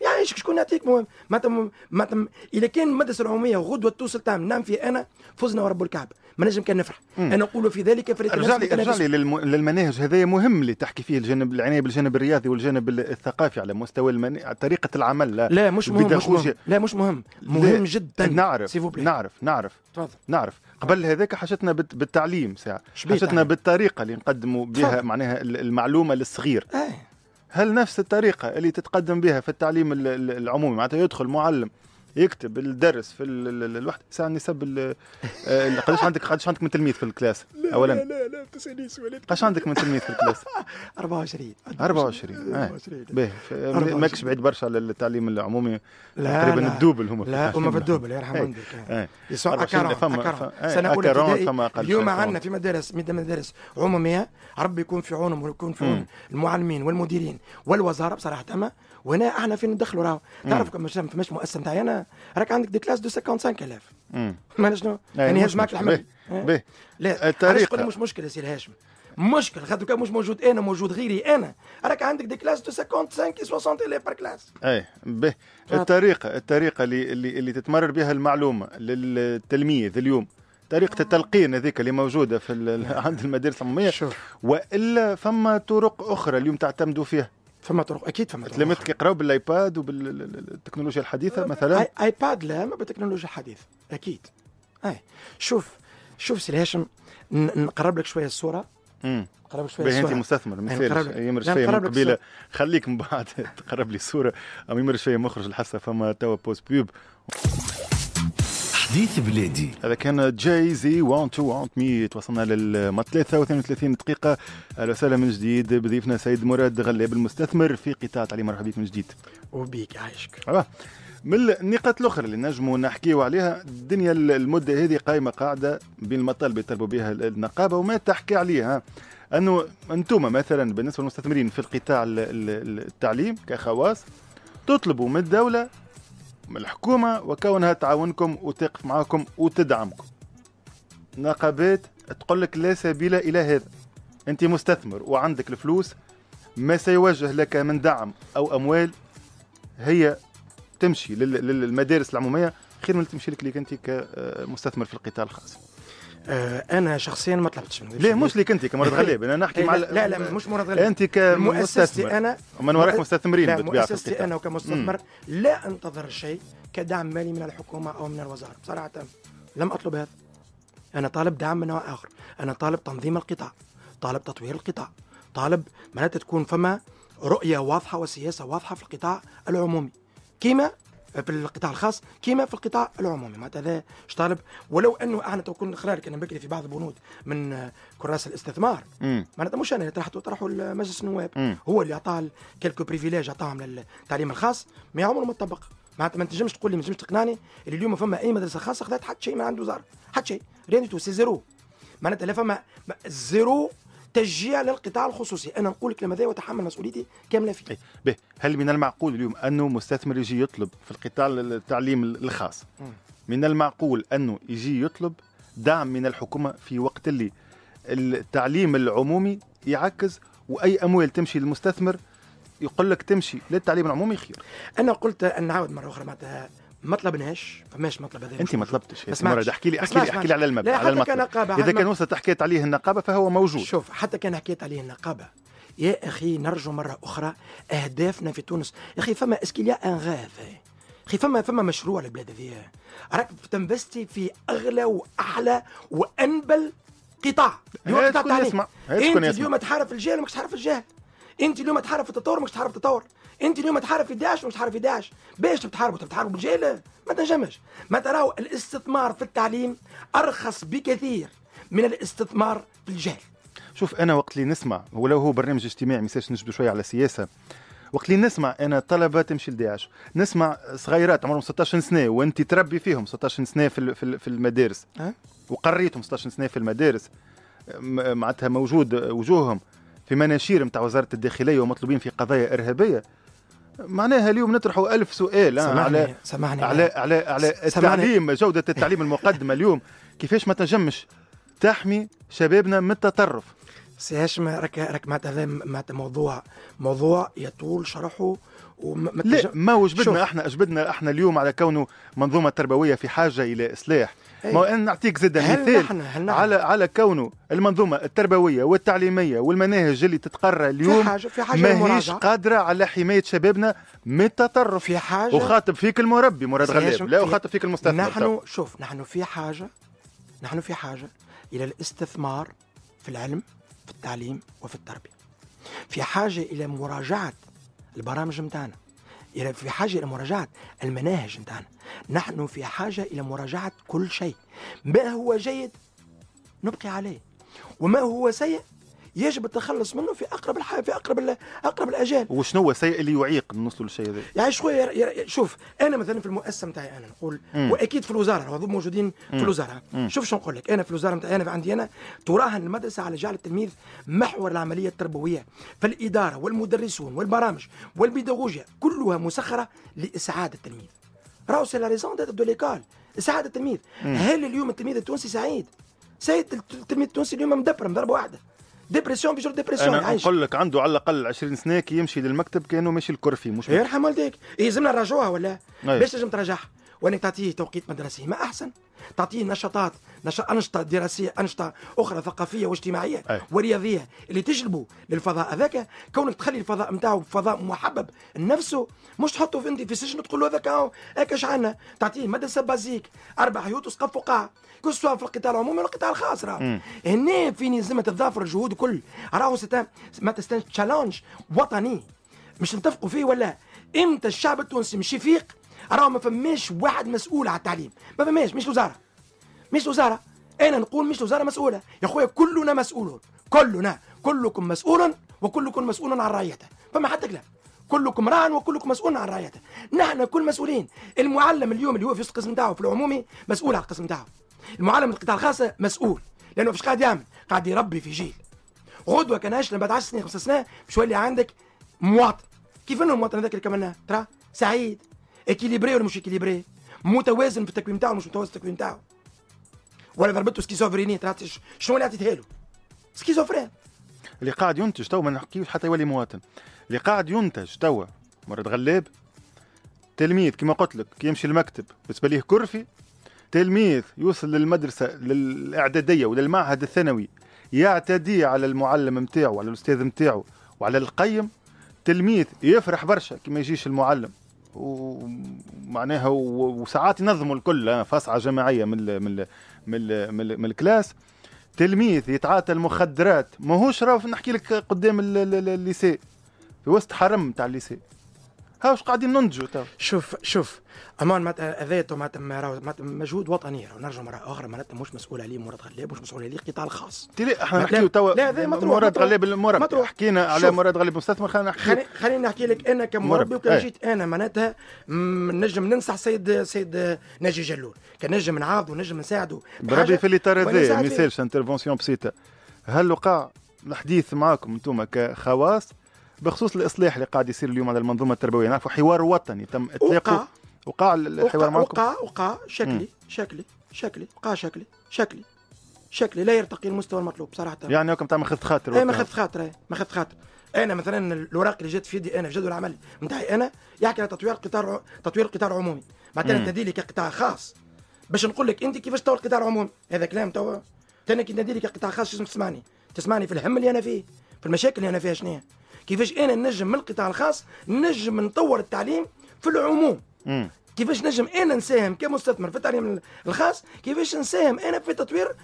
يعني شكون يعطيك مهم معناتها اذا كان المدرسه العموميه غدوه توصل تعمل نعم فيها انا فزنا ورب الكعبه ما نجم كان نفرح مم. انا نقول في ذلك فريق ارجع لي ارجع لي للم... للمناهج هذايا مهم اللي تحكي فيه الجانب العنايه بالجانب الرياضي والجانب الثقافي على مستوى المن... طريقه العمل لا, لا مش مهم, مش مهم لا مش مهم مهم لا. جدا نعرف نعرف نعرف تفضل نعرف قبل هذاك حاجتنا بالتعليم ساعه حاجتنا بالطريقه اللي نقدموا بها معناها المعلومه للصغير آه. هل نفس الطريقه اللي تتقدم بها في التعليم العمومي معناتها يدخل معلم يكتب الدرس في الوحده ساعه نسب قداش عندك قداش عندك من تلميذ في الكلاس اولا لا لا لا تسالنيش ولد قداش عندك من تلميذ في الكلاس 24 24 24 باهي ماكش بعيد برشا على التعليم العمومي تقريبا الدوبل هما لا هما في الدوبل إيه. يرحم والديك إيه. يسوع اكرون سنه اولى ابتدائي اليوم عندنا في مدارس مدارس عموميه ربي يكون في عونهم ويكون في عون المعلمين والمديرين والوزاره بصراحه وهنا احنا فين ندخلوا راهو تعرف مثلا فماش مؤسسه نتاعي انا راك عندك دي كلاس دو 55000 معناها شنو؟ يعني هاش معك إيه. به لا الطريقه مش مشكله سي الهاشم مشكل خاطر كان مش موجود انا موجود غيري انا راك عندك دي كلاس دو 55 60 الاف بار كلاس اي به الطريقه الطريقه اللي اللي, اللي تتمرر بها المعلومه للتلميذ اليوم طريقة آه. التلقين هذيك اللي موجودة في *laughs* عند المدارس العمومية والا فما طرق أخرى اليوم تعتمدوا فيها فما طرق اكيد فما طرق تلمت كيقراو بالايباد وبالتكنولوجيا الحديثه آه، مثلا ايباد لا ما بالتكنولوجيا الحديثه اكيد اي آه. شوف شوف سي هاشم نقرب لك شويه الصوره نقرب شويه الصوره انت مستثمر ما يعني يمر يعني شويه من قبيله خليك من بعد *laughs* تقرب لي الصوره او يمر شويه مخرج الحصه فما توا بوست بيوب حديث بلادي هذا كان جاي زي وان تو وان مي توصلنا لل 33 دقيقة أهلا وسهلا من جديد بضيفنا سيد مراد غلاب المستثمر في قطاع التعليم مرحبا بك من جديد وبيك عايشك من النقاط الاخرى اللي نجموا نحكيو عليها الدنيا المده هذه قائمه قاعده بين المطالب يطلبوا بها النقابه وما تحكي عليها انه انتم مثلا بالنسبه للمستثمرين في القطاع التعليم كخواص تطلبوا من الدوله من الحكومة وكونها تعاونكم وتقف معاكم وتدعمكم نقابات تقول لك لا سبيل إلى هذا أنت مستثمر وعندك الفلوس ما سيوجه لك من دعم أو أموال هي تمشي للمدارس العمومية خير من تمشي لك ليك أنت كمستثمر في القطاع الخاص آه، انا شخصيا ما طلبتش من ليه مش ليك انت كمراد *laughs* غليب انا نحكي إيه، مع لا لا مش مراد غليب انت كمؤسستي انا من وراك مستثمرين مؤسستي انا وكمستثمر لا انتظر شيء كدعم مالي من الحكومه او من الوزاره بصراحه لم اطلب هذا انا طالب دعم من نوع اخر انا طالب تنظيم القطاع طالب تطوير القطاع طالب معناتها تكون فما رؤيه واضحه وسياسه واضحه في القطاع العمومي كما في القطاع الخاص كما في القطاع العمومي معناتها هذا شطالب ولو انه احنا تو كنا خلال انا بكري في بعض البنود من آه، كراس الاستثمار معناتها مش انا اللي طرحته طرحه المجلس النواب هو اللي اعطاه كيلكو بريفيليج اعطاهم للتعليم الخاص ما عمره ما طبق معناتها ما تنجمش تقول لي ما تنجمش تقنعني اللي اليوم فما اي مدرسه خاصه خذت حتى شيء من عند وزاره حتى شيء ريان سي زيرو معناتها لا فما زيرو تشجيع للقطاع الخصوصي انا نقول لك لماذا وتحمل مسؤوليتي كامله فيه إيه، به هل من المعقول اليوم انه مستثمر يجي يطلب في القطاع التعليم الخاص من المعقول انه يجي يطلب دعم من الحكومه في وقت اللي التعليم العمومي يعكز واي اموال تمشي للمستثمر يقول لك تمشي للتعليم العمومي خير انا قلت ان نعاود مره اخرى معناتها ما طلبناش فماش مطلب هذا انت ما طلبتش بس مرة احكي لي احكي لي احكي لي على المبدا على المطلب اذا كان وصلت حكيت عليه النقابه فهو موجود شوف حتى كان حكيت عليه النقابه يا اخي نرجو مره اخرى اهدافنا في تونس يا اخي فما اسكيليا انغاث اخي فما فما مشروع للبلاد هذيا راك تنبستي في اغلى واحلى وانبل قطاع اليوم قطاع تعليم انت اليوم تحارب الجهل ماكش تحارب الجهل انت اليوم تحارب التطور ماكش تحارب التطور انت اليوم تحارب في داعش ولا تحارب في داعش باش تحاربوا تحاربوا بالجيل ما تنجمش ما تراو الاستثمار في التعليم ارخص بكثير من الاستثمار في الجهل شوف انا وقت اللي نسمع ولو هو برنامج اجتماعي مساش نجبد شويه على السياسه وقت اللي نسمع انا طلبه تمشي لداعش نسمع صغيرات عمرهم 16 سنه وانت تربي فيهم 16 سنه في في المدارس أه؟ وقريتهم 16 سنه في المدارس معناتها موجود وجوههم في مناشير نتاع وزاره الداخليه ومطلوبين في قضايا ارهابيه معناها اليوم نطرحوا ألف سؤال سمعني على سمعني على على على التعليم جودة التعليم المقدمة اليوم كيفاش ما تنجمش تحمي شبابنا من التطرف سي هاشم راك راك معناتها معناتها موضوع موضوع يطول شرحه وما ما وجبدنا احنا اجبدنا احنا اليوم على كونه منظومه تربويه في حاجه الى اصلاح إيه. ما انا نعطيك زاد مثال على على كونه المنظومه التربويه والتعليميه والمناهج اللي تتقرى اليوم في حاجة في حاجة ماهيش قادره على حمايه شبابنا من التطرف في حاجه وخاطب فيك المربي مراد غلاب لا وخاطب فيك المستثمر نحن طب. شوف نحن في حاجه نحن في حاجه الى الاستثمار في العلم في التعليم وفي التربيه في حاجه الى مراجعه البرامج نتاعنا يعني في حاجة إلى مراجعة المناهج نتاعنا نحن في حاجة إلى مراجعة كل شيء ما هو جيد نبقي عليه وما هو سيء يجب التخلص منه في اقرب الح... في اقرب اقرب الاجال وشنو هو السيء اللي يعيق نوصلوا للشيء هذا؟ يعني شويه ير... شوف انا مثلا في المؤسسه نتاعي انا نقول مم. واكيد في الوزاره هذو موجودين في الوزاره مم. شوف شنو نقول لك انا في الوزاره نتاعي انا في عندي انا تراهن المدرسه على جعل التلميذ محور العمليه التربويه فالاداره والمدرسون والبرامج والبيداغوجيا كلها مسخره لاسعاد التلميذ راهو سي لا ريزون دو ليكول اسعاد التلميذ هل اليوم التلميذ التونسي سعيد؟ سيد التلميذ التونسي اليوم مدبر مضربه واحده ديبرسيون بيجر ديبرسيون انا نقول لك عنده على الاقل 20 سنه كي يمشي للمكتب كانه ماشي الكرفي مش يرحم إيه، والديك إيه، يلزمنا نراجعوها ولا أيوه. باش تنجم تراجعها وانك تعطيه توقيت مدرسي ما احسن تعطيه نشاطات نش... انشطه دراسيه انشطه اخرى ثقافيه واجتماعيه أيه. ورياضيه اللي تجلبه للفضاء هذاك كونك تخلي الفضاء نتاعو فضاء محبب لنفسه مش تحطه في انت في سجن تقول له هذاك هكا عندنا تعطيه مدرسه بازيك اربع حيوط وسقف وقاع كسوا في القطاع العمومي ولا القطاع الخاص راه هنا فين يلزم تتضافر الجهود كل راهو ما تستنش تشالنج وطني مش نتفقوا فيه ولا امتى الشعب التونسي مش يفيق راهو ما فماش واحد مسؤول على التعليم ما فماش مش وزاره مش وزاره انا نقول مش وزاره مسؤوله يا خويا كلنا مسؤولون كلنا كلكم مسؤول وكلكم مسؤول عن رعيته فما حد كلام كلكم راع وكلكم مسؤول عن رعيته نحن كل مسؤولين المعلم اليوم اللي هو في القسم تاعو في العمومي مسؤول على القسم تاعو المعلم القطاع الخاص مسؤول لانه فاش قاعد يعمل قاعد يربي في جيل غدوه كناش لما بعد 10 سنين 5 سنين باش يولي عندك مواطن كيف انه المواطن هذاك اللي كملناه ترى سعيد اكيليبري ولا مش اكيليبري متوازن في التكوين نتاعو مش متوازن في التكوين نتاعو ولا ضربته ترى شنو اللي عطيتها له سكيزوفرين اللي قاعد ينتج تو ما نحكيوش حتى يولي مواطن اللي قاعد ينتج توا مرة غلاب تلميذ كما قلت لك كي يمشي المكتب بالنسبه ليه كرفي تلميذ يوصل للمدرسة للإعدادية وللمعهد الثانوي يعتدي على المعلم متاعه وعلى الأستاذ متاعه وعلى القيم تلميذ يفرح برشا كي ما يجيش المعلم ومعناها وساعات ينظموا الكل فصعه جماعيه من الـ من الـ من, الـ من, الـ من الكلاس تلميذ يتعاطى المخدرات ماهوش راهو نحكي لك قدام الليسي في وسط حرم تاع الليسي ها واش قاعدين ننتجوا تو شوف شوف امان معناتها هذا معناتها مجهود وطني نرجع مره اخرى معناتها مش مسؤول عليه مراد غلاب مش مسؤول عليه قطاع الخاص لا احنا نحكيو توا لا هذا مطروح مراد غلاب المربي تروح حكينا على مراد غلاب مستثمر خلينا نحكي خليني نحكي لك انا كمربي وكان جيت إيه. انا معناتها نجم ننصح السيد سيد ناجي جلول كان نجم نعاودو نجم نساعدو بربي في الاطار هذا مثال انترفونسيون بسيطه هل وقع الحديث معاكم انتم كخواص بخصوص الاصلاح اللي قاعد يصير اليوم على المنظومه التربويه نعرفوا حوار وطني تم اطلاقه وقع الحوار معكم وقع وقع شكلي شكلي شكلي وقع شكلي شكلي شكلي لا يرتقي المستوى المطلوب صراحه يعني راكم تاع ما خاطر اي ما خذ خاطر اي ما خذ خاطر انا مثلا الاوراق اللي جات في يدي انا في جدول العمل نتاعي انا يحكي على تطوير قطاع تطوير قطاع عمومي معناتها انت لي كقطاع خاص باش نقول لك انت كيفاش تطور القطاع عمومي هذا كلام توا انا كي ندير لي كقطاع خاص لازم تسمعني تسمعني في الهم اللي انا فيه في المشاكل اللي انا فيها شنو كيفاش انا نجم من القطاع الخاص نجم نطور التعليم في العموم كيفاش نجم انا نساهم كمستثمر في التعليم الخاص كيفاش نساهم انا في تطوير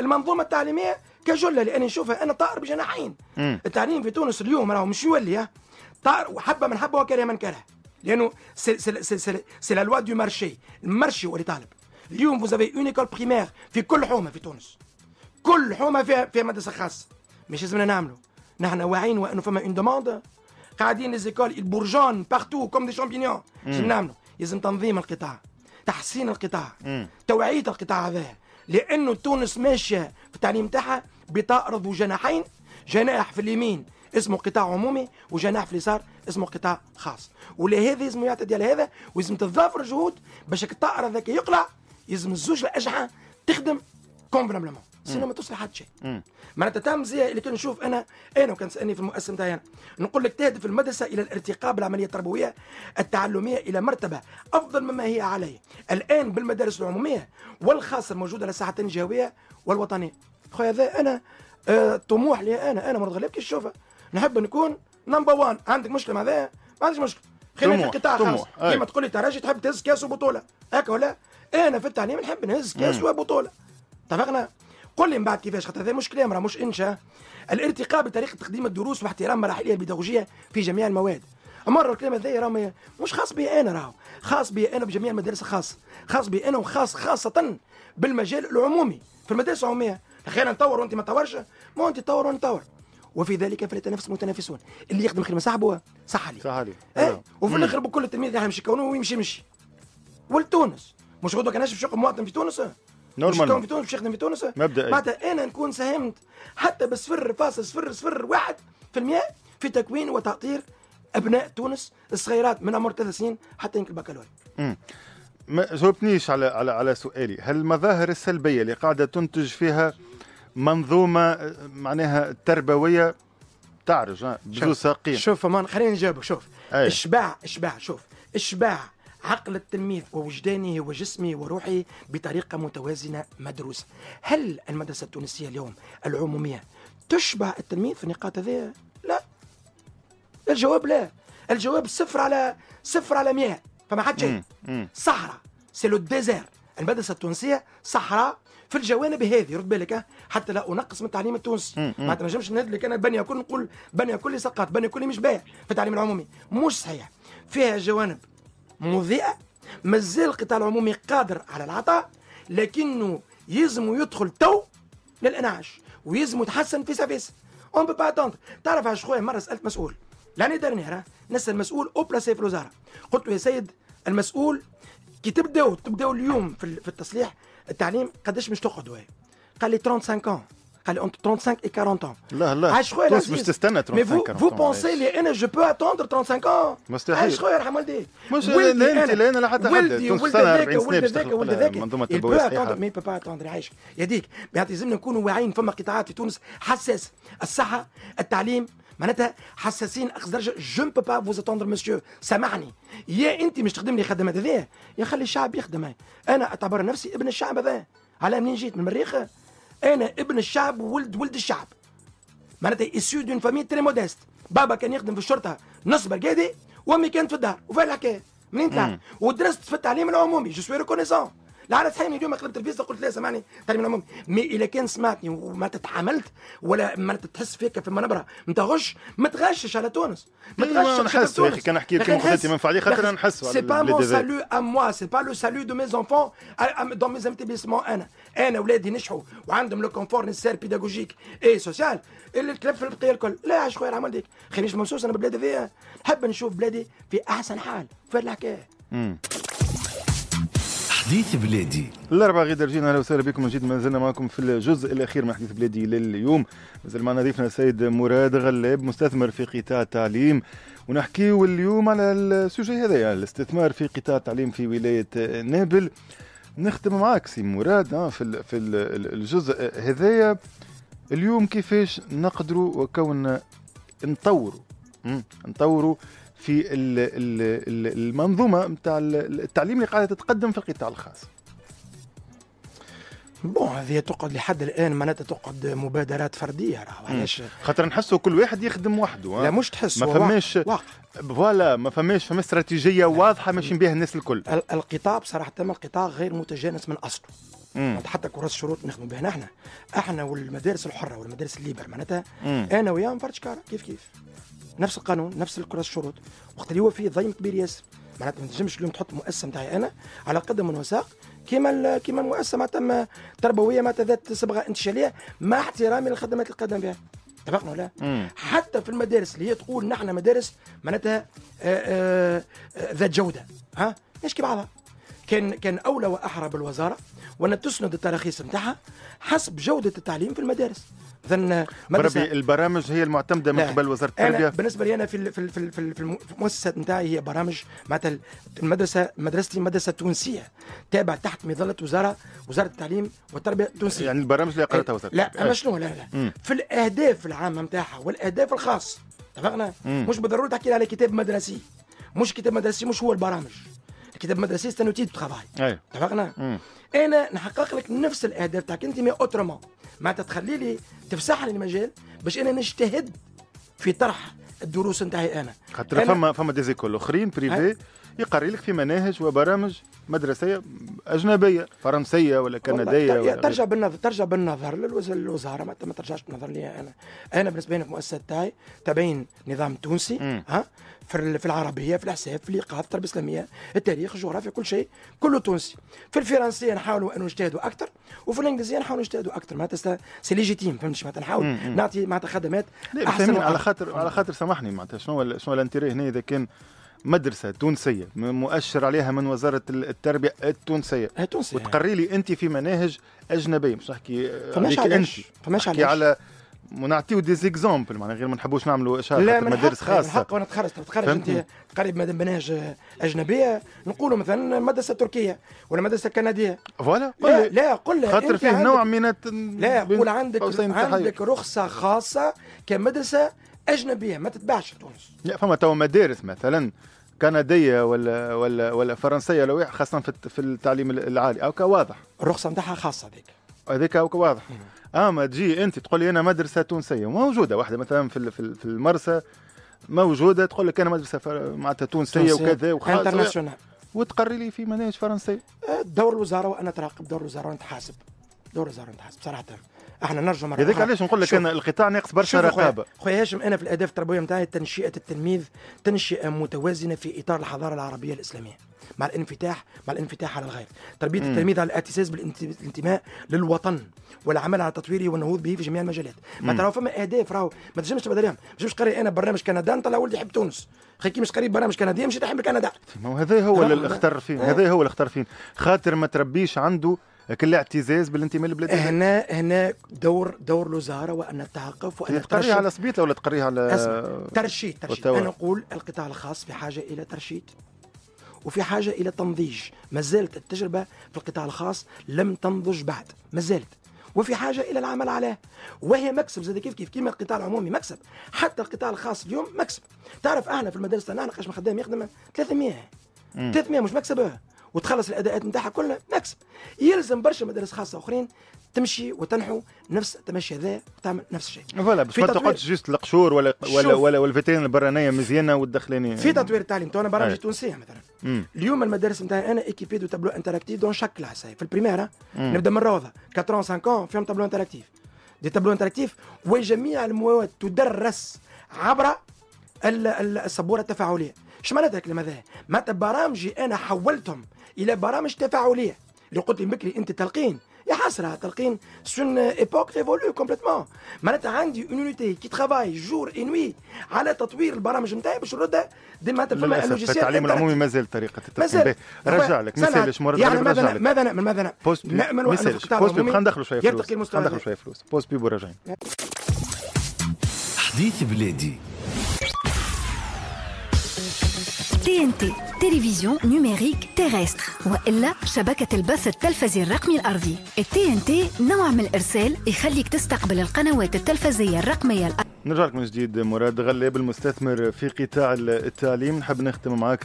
المنظومه التعليميه كجله لاني نشوفها انا طائر بجناحين التعليم في تونس اليوم راهو مش يولي طائر وحبه من حبه وكره من كره لانه سي لا لوا دو مارشي المارشي هو اللي طالب اليوم فوز افي اون ايكول بريمير في كل حومه في تونس كل حومه فيها فيها مدرسه خاصه مش لازمنا نعملوا نحن واعيين وانه فما اون دوموند قاعدين ليزيكول البرجان بارتو كوم دي شامبينيون شنو نعملوا لازم تنظيم القطاع تحسين القطاع توعيه القطاع هذا لانه تونس ماشيه في التعليم تاعها بطائر ذو جناحين جناح في اليمين اسمه قطاع عمومي وجناح في اليسار اسمه قطاع خاص ولهذا لازم يعتدي على هذا ولازم تتضافر جهود باش الطائر هذاك يقلع لازم الزوج الاجنحه تخدم كومبلمون ما توصل حد شيء معناتها تم زي اللي كان نشوف انا انا وكان سالني في المؤسسه نتاعي انا نقول لك تهدف المدرسه الى الارتقاء بالعمليه التربويه التعلميه الى مرتبه افضل مما هي عليه الان بالمدارس العموميه والخاصه الموجوده على الساحه الجهويه والوطنيه خويا هذا انا الطموح آه، طموح لي انا انا مرض غليب كي تشوفها نحب نكون نمبر وان عندك مشكله مع هذا ما عنديش مشكله خلينا في القطاع خاص كيما تقول لي تراجي تحب تهز كاس وبطوله هكا ولا انا في التعليم نحب نهز كاس وبطوله اتفقنا قل لي من بعد كيفاش خاطر هذا مش كلام راه مش انشاء الارتقاء بطريقه تقديم الدروس واحترام مراحلها البيداغوجيه في جميع المواد مرة الكلام هذايا راه مش خاص بي انا راهو خاص بي انا بجميع المدارس الخاصة خاص بي انا وخاص خاصة بالمجال العمومي في المدارس العمومية احيانا نطور وانت ما تطورش ما انت تطور وانا نطور وفي ذلك فليتنافس المتنافسون اللي يخدم خدمه صاحبه صح عليه صح عليه إيه؟ اه نعم. وفي الاخر بكل التلميذ يمشي كونه ويمشي يمشي ولتونس مش غدوه كان في شق مواطن في تونس نورمال مش في تونس يخدم في تونس مبدئيا معناتها انا نكون ساهمت حتى بصفر فاصل صفر صفر واحد في المئة في تكوين وتعطير ابناء تونس الصغيرات من عمر ثلاث سنين حتى يمكن البكالوريا. ما جاوبتنيش على على على سؤالي، هل المظاهر السلبيه اللي قاعده تنتج فيها منظومه معناها تربويه تعرج بجوز ساقين شوف فمان خلينا نجاوبك شوف إيه. اشباع اشباع شوف اشباع عقل التلميذ ووجدانه وجسمه وروحه بطريقة متوازنة مدروسة هل المدرسة التونسية اليوم العمومية تشبع التلميذ في النقاط هذه لا الجواب لا الجواب صفر على صفر على مئة فما حد شيء صحراء سي لو ديزير المدرسة التونسية صحراء في الجوانب هذه رد بالك حتى لا انقص من التعليم التونسي ما نهد لك انا بنية كل نقول بنية كل سقط بنية كل مش بايع في التعليم العمومي مش صحيح فيها جوانب مضيئه مازال القطاع العمومي قادر على العطاء لكنه يلزم يدخل تو للانعاش ويلزم يتحسن في سافيس اون با اتوندر تعرف عاش خويا مره سالت مسؤول لاني دارني نسال مسؤول او بلاسي في الوزاره قلت له يا سيد المسؤول كي تبداو تبداو اليوم في التصليح التعليم قداش مش تقعدوا قال لي 35 قال انت 35 و 40 عام لا لا تونس مش تستنى 35 40 فو بونسي لي انا جو بو اتوندر 35 عام مستحيل اش خويا يرحم والديك مش لا انت لا انا حد ولدي ولد هذاك ولد هذاك ولد منظومه البوابه با اتوندر لازمنا نكونوا واعيين فما قطاعات في تونس حساس الصحه التعليم معناتها حساسين اقصى درجه جو با با فوز اتوندر مسيو سامحني يا انت مش تخدم لي خدمات هذايا يا خلي الشعب يخدم انا اعتبر نفسي ابن الشعب هذا على منين جيت من المريخ انا ابن الشعب وولد ولد الشعب معناتها اسيو دون فامي تري موديست بابا كان يخدم في الشرطه نص برقادي وامي كانت في الدار وفيها الحكايه منين طلع ودرست في التعليم العمومي جو سوي ريكونيسون لعلى صحيح اليوم قلبت الفيزا قلت لا سامعني تعليم العمومي مي اذا كان سمعتني وما تتعاملت ولا ما تحس فيك في المنبره ما تغش ما تغشش على تونس ما أيوة، تغشش على تونس يا اخي كان نحكي لك مخدتي من فعلي خاطر نحس سي با مون سالو ا موا سي با لو سالو دو زونفون دو دون ميز انا انا ولادي نجحوا وعندهم لو كونفور نسير بيداغوجيك اي سوسيال اللي تلف في البقيه الكل لا يا خويا العمل ديك مش ممسوس انا بالبلاد هذيا نحب نشوف بلادي في احسن حال في الحكايه حديث بلادي الأربعة غير درجين اهلا وسهلا بكم جديد مازلنا معكم في الجزء الاخير من حديث بلادي لليوم مازال معنا ضيفنا السيد مراد غلاب مستثمر في قطاع التعليم ونحكيو اليوم على السوجي هذايا يعني الاستثمار في قطاع التعليم في ولايه نابل نختم معك سي مراد في في الجزء هذايا اليوم كيفاش نقدروا وكون نطوروا نطوروا في المنظومه نتاع التعليم اللي قاعده تتقدم في القطاع الخاص بون هذه تقعد لحد الان معناتها تقعد مبادرات فرديه راه علاش خاطر نحسوا كل واحد يخدم وحده لا مش تحس ما فماش فوالا ما فماش فما استراتيجيه واضحه ماشيين بها الناس الكل القطاع بصراحه تم القطاع غير متجانس من اصله حتى كراس الشروط نخدموا بها نحن احنا والمدارس الحره والمدارس الليبر معناتها انا وياه فرج كارا كيف كيف نفس القانون نفس كراس الشروط وقت اللي هو فيه ضيم كبير ياسر معناتها ما تنجمش اليوم تحط مؤسسه نتاعي انا على قدم وساق كيما كيما مؤسسه تم تربويه ما ذات صبغه انتشاليه مع احترامي للخدمات القادمه بها اتفقنا ولا حتى في المدارس اللي هي تقول نحن مدارس معناتها آه، آه، ذات جوده ها ايش بعضها كان كان اولى واحرى بالوزاره وان تسند التراخيص نتاعها حسب جوده التعليم في المدارس مدرسه البرامج هي المعتمده من قبل وزاره التربيه بالنسبه لي انا في في في, في المؤسسه نتاعي هي برامج معناتها المدرسه مدرستي مدرسه تونسيه تابع تحت مظله وزاره وزاره التعليم والتربيه التونسيه يعني البرامج اللي قراتها طيب، وزاره لا شنو لا لا مم. في الاهداف العامه نتاعها والاهداف الخاص اتفقنا مش بالضروره تحكي على كتاب مدرسي مش كتاب مدرسي مش هو البرامج كتاب مدرسي سي ان اوتي ترافاي اتفقنا انا نحقق لك نفس الاهداف تاعك انت مي اوترومون معناتها تخلي لي تفسح لي المجال باش انا نجتهد في طرح الدروس نتاعي انا خاطر فما فما ديزيكول اخرين بريفي يقري لك في مناهج وبرامج مدرسيه اجنبيه فرنسيه ولا كنديه ولا ترجع بالنظر ترجع بالنظر للوزاره ما ترجعش بالنظر لي انا انا بالنسبه لي في المؤسسه تاعي تبين نظام تونسي ها في العربيه في الحساب في الايقاف التربيه الاسلاميه التاريخ الجغرافيا كل شيء كله تونسي في الفرنسيه نحاولوا ان نجتهدوا اكثر وفي الانجليزيه نحاولوا نجتهدوا اكثر معناتها سي ليجيتيم فهمت معناتها نحاول نعطي معناتها خدمات احسن على خاطر على خاطر سامحني معناتها شنو شنو الانتيري هنا اذا كان مدرسة تونسية مؤشر عليها من وزارة التربية التونسية التونسية وتقري لي أنت في مناهج أجنبية مش نحكي فماش عليك أنت فماش عليك على ونعطيو دي زيكزومبل معناها غير ما نحبوش نعملوا اشاره لا من مدارس خاصه الحق وانا تخرج تخرج انت تقريب مناهج اجنبيه نقولوا مثلا مدرسه تركيه ولا مدرسه كنديه فوالا لا, لا قل خاطر فيه نوع من لا قول عندك عندك رخصه خاصه كمدرسه اجنبيه ما تتباعش في تونس لا فما توا مدارس مثلا كنديه ولا ولا ولا فرنسيه لو خاصه في التعليم العالي او واضح الرخصه نتاعها خاصه هذيك هذاك واضح اما آه، تجي انت تقول لي انا مدرسه تونسيه موجوده واحده مثلا في في المرسى موجوده تقول لك انا مدرسه معناتها تونسيه وكذا وخاصه وتقري لي في مناهج فرنسيه دور الوزاره وانا تراقب دور الوزاره ونتحاسب دور الوزاره حاسب صراحه احنا نرجع مرة هذاك علاش نقول لك انا القطاع ناقص برشا رقابه خويا هاشم انا في الاهداف التربويه نتاعي تنشئه التلميذ تنشئه متوازنه في اطار الحضاره العربيه الاسلاميه مع الانفتاح مع الانفتاح على الغير تربيه التلميذ على الاعتزاز بالانتماء للوطن والعمل على تطويره والنهوض به في جميع المجالات ما ترى فما اهداف راهو ما تنجمش تبعد عليهم ما تنجمش انا برنامج كندا نطلع ولدي يحب تونس خي كي مش قريب برنامج كندا مش يحب كندا ما هو آه. هذا هو اللي اختار فيه هذا هو اللي اختار فيه خاطر ما تربيش عنده كل اعتزاز بالانتماء للبلاد هنا هنا دور دور الوزاره وان تثقف وان تقريها على سبيطه ولا تقريها على ترشيد ترشيد انا نقول القطاع الخاص في حاجه الى ترشيد وفي حاجه الى تنضيج ما زالت التجربه في القطاع الخاص لم تنضج بعد ما زالت وفي حاجه الى العمل عليه وهي مكسب زي كيف كيف كيما القطاع العمومي مكسب حتى القطاع الخاص اليوم مكسب تعرف احنا في المدارس تاعنا قاش خدام يخدم 300 300 مش مكسبه وتخلص الاداءات نتاعها كلها نكسب يلزم برشا مدارس خاصه اخرين تمشي وتنحو نفس التمشي هذا وتعمل نفس الشيء فوالا باش ما تقعدش جست القشور ولا ولا ولا والفتيان البرانيه مزيانه والدخلانيه في تطوير التعليم تو انا برامج أيوة. تونسيه مثلا مم. اليوم المدارس نتاعي انا ايكيبي دو تابلو انتراكتيف دون شاك كلاس في البريميرا نبدا من روضه 4 5 فيهم تابلو انتراكتيف دي تابلو انتراكتيف وجميع المواد تدرس عبر السبوره التفاعليه ايش معناتها الكلمه لماذا معناتها برامجي انا حولتهم الى برامج تفاعليه اللي قلت لي بكري انت تلقين يا حسره تلقين سون ايبوك ريفولو كومبليتمون معناتها عندي اونيتي كي ترافاي جور اي نوي على تطوير البرامج نتاعي باش نردها ديما تفهم اللوجيسيال التعليم العمومي مازال طريقه التقديم رجع لك مثال سالش مرض يعني ماذا ماذا نعمل ماذا نعمل بوست بيب بوست بيب خلينا ندخلوا شويه فلوس يرتقي ندخلوا شويه فلوس بوست بيب وراجعين حديث بلادي TNT تلفزيون نميريك تيرستر والا شبكه البث التلفزي الرقمي الارضي التي ان تي نوع من الارسال يخليك تستقبل القنوات التلفزيه الرقميه الأرضية. نرجع لكم من جديد مراد غلاب المستثمر في قطاع التعليم نحب نختم معك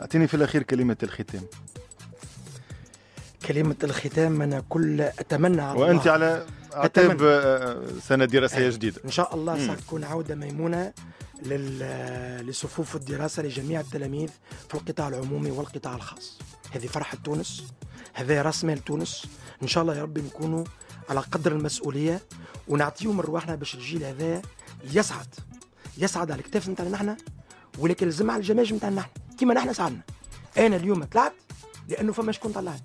اعطيني في الاخير كلمه الختام كلمة الختام أنا كل أتمنى على وأنت الله. على أعتاب آه، سنة دراسية آه، جديدة إن شاء الله ستكون عودة ميمونة آه، لصفوف الدراسة لجميع التلاميذ في القطاع العمومي والقطاع الخاص هذه فرحة تونس هذا راس مال تونس إن شاء الله يا رب نكونوا على قدر المسؤولية ونعطيهم رواحنا باش الجيل هذا يسعد يسعد على الكتاف نتاعنا نحن ولكن لازم على الجماج نتاعنا نحن كيما نحن سعدنا أنا اليوم طلعت لأنه فما شكون طلعني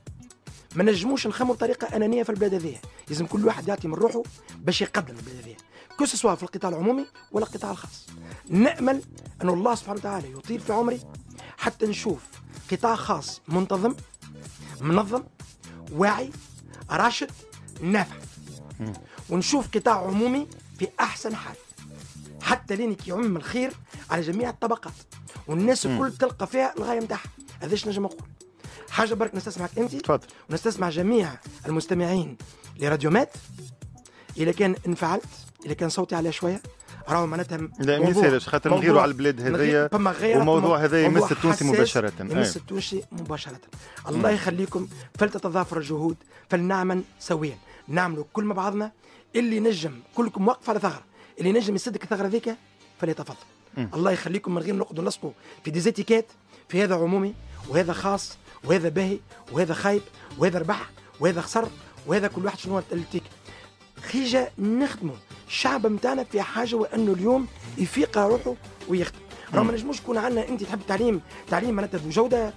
ما نجموش نخموا بطريقة أنانية في البلاد هذيا لازم كل واحد يعطي من روحه باش يقدم البلاد هذيا كوس سواء في القطاع العمومي ولا القطاع الخاص نأمل أن الله سبحانه وتعالى يطيل في عمري حتى نشوف قطاع خاص منتظم منظم واعي راشد نافع ونشوف قطاع عمومي في أحسن حال حتى لينك يعم الخير على جميع الطبقات والناس الكل تلقى فيها الغايه نتاعها هذا نجم نقول حاجه برك نستسمعك انت تفضل ونستسمع جميع المستمعين لراديو مات اذا كان انفعلت اذا كان صوتي على شويه راهو معناتها لا ما يسالش خاطر نغيروا على البلاد هذيا وموضوع هذا يمس التونسي مباشره يمس نعم. التونسي مباشره الله يخليكم فلتتضافر الجهود فلنعمل سويا نعملوا كل مع بعضنا اللي نجم كلكم واقف على ثغره اللي نجم يسدك الثغره ذيك فليتفضل الله يخليكم من غير نقعدوا نلصقوا في ديزيتيكات في هذا عمومي وهذا خاص وهذا باهي وهذا خايب وهذا ربح وهذا خسر وهذا كل واحد شنو التيك خيجه نخدمه الشعب نتاعنا في حاجه وانه اليوم يفيق روحه ويخدم راه ما نجموش يكون عندنا انت تحب تعليم تعليم معناتها بجوده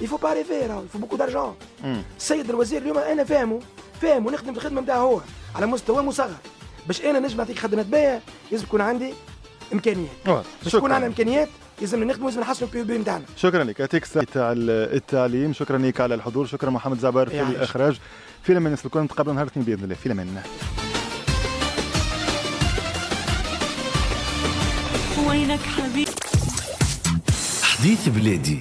يفو با faut pas بوكو راهو السيد الوزير اليوم انا فاهمه فاهمه نخدم في الخدمه نتاعه هو على مستوى مصغر باش انا نجم نعطيك خدمات باهيه لازم تكون عندي امكانيات باش تكون عندنا امكانيات لازم نخدموا لازم نحسنوا البي بي نتاعنا شكرا لك يعطيك تاع التعليم شكرا لك على الحضور شكرا محمد زعبر في الاخراج فيلم الناس الكل نتقابلوا نهار الاثنين باذن الله فيلم وينك حبيبي حديث بلادي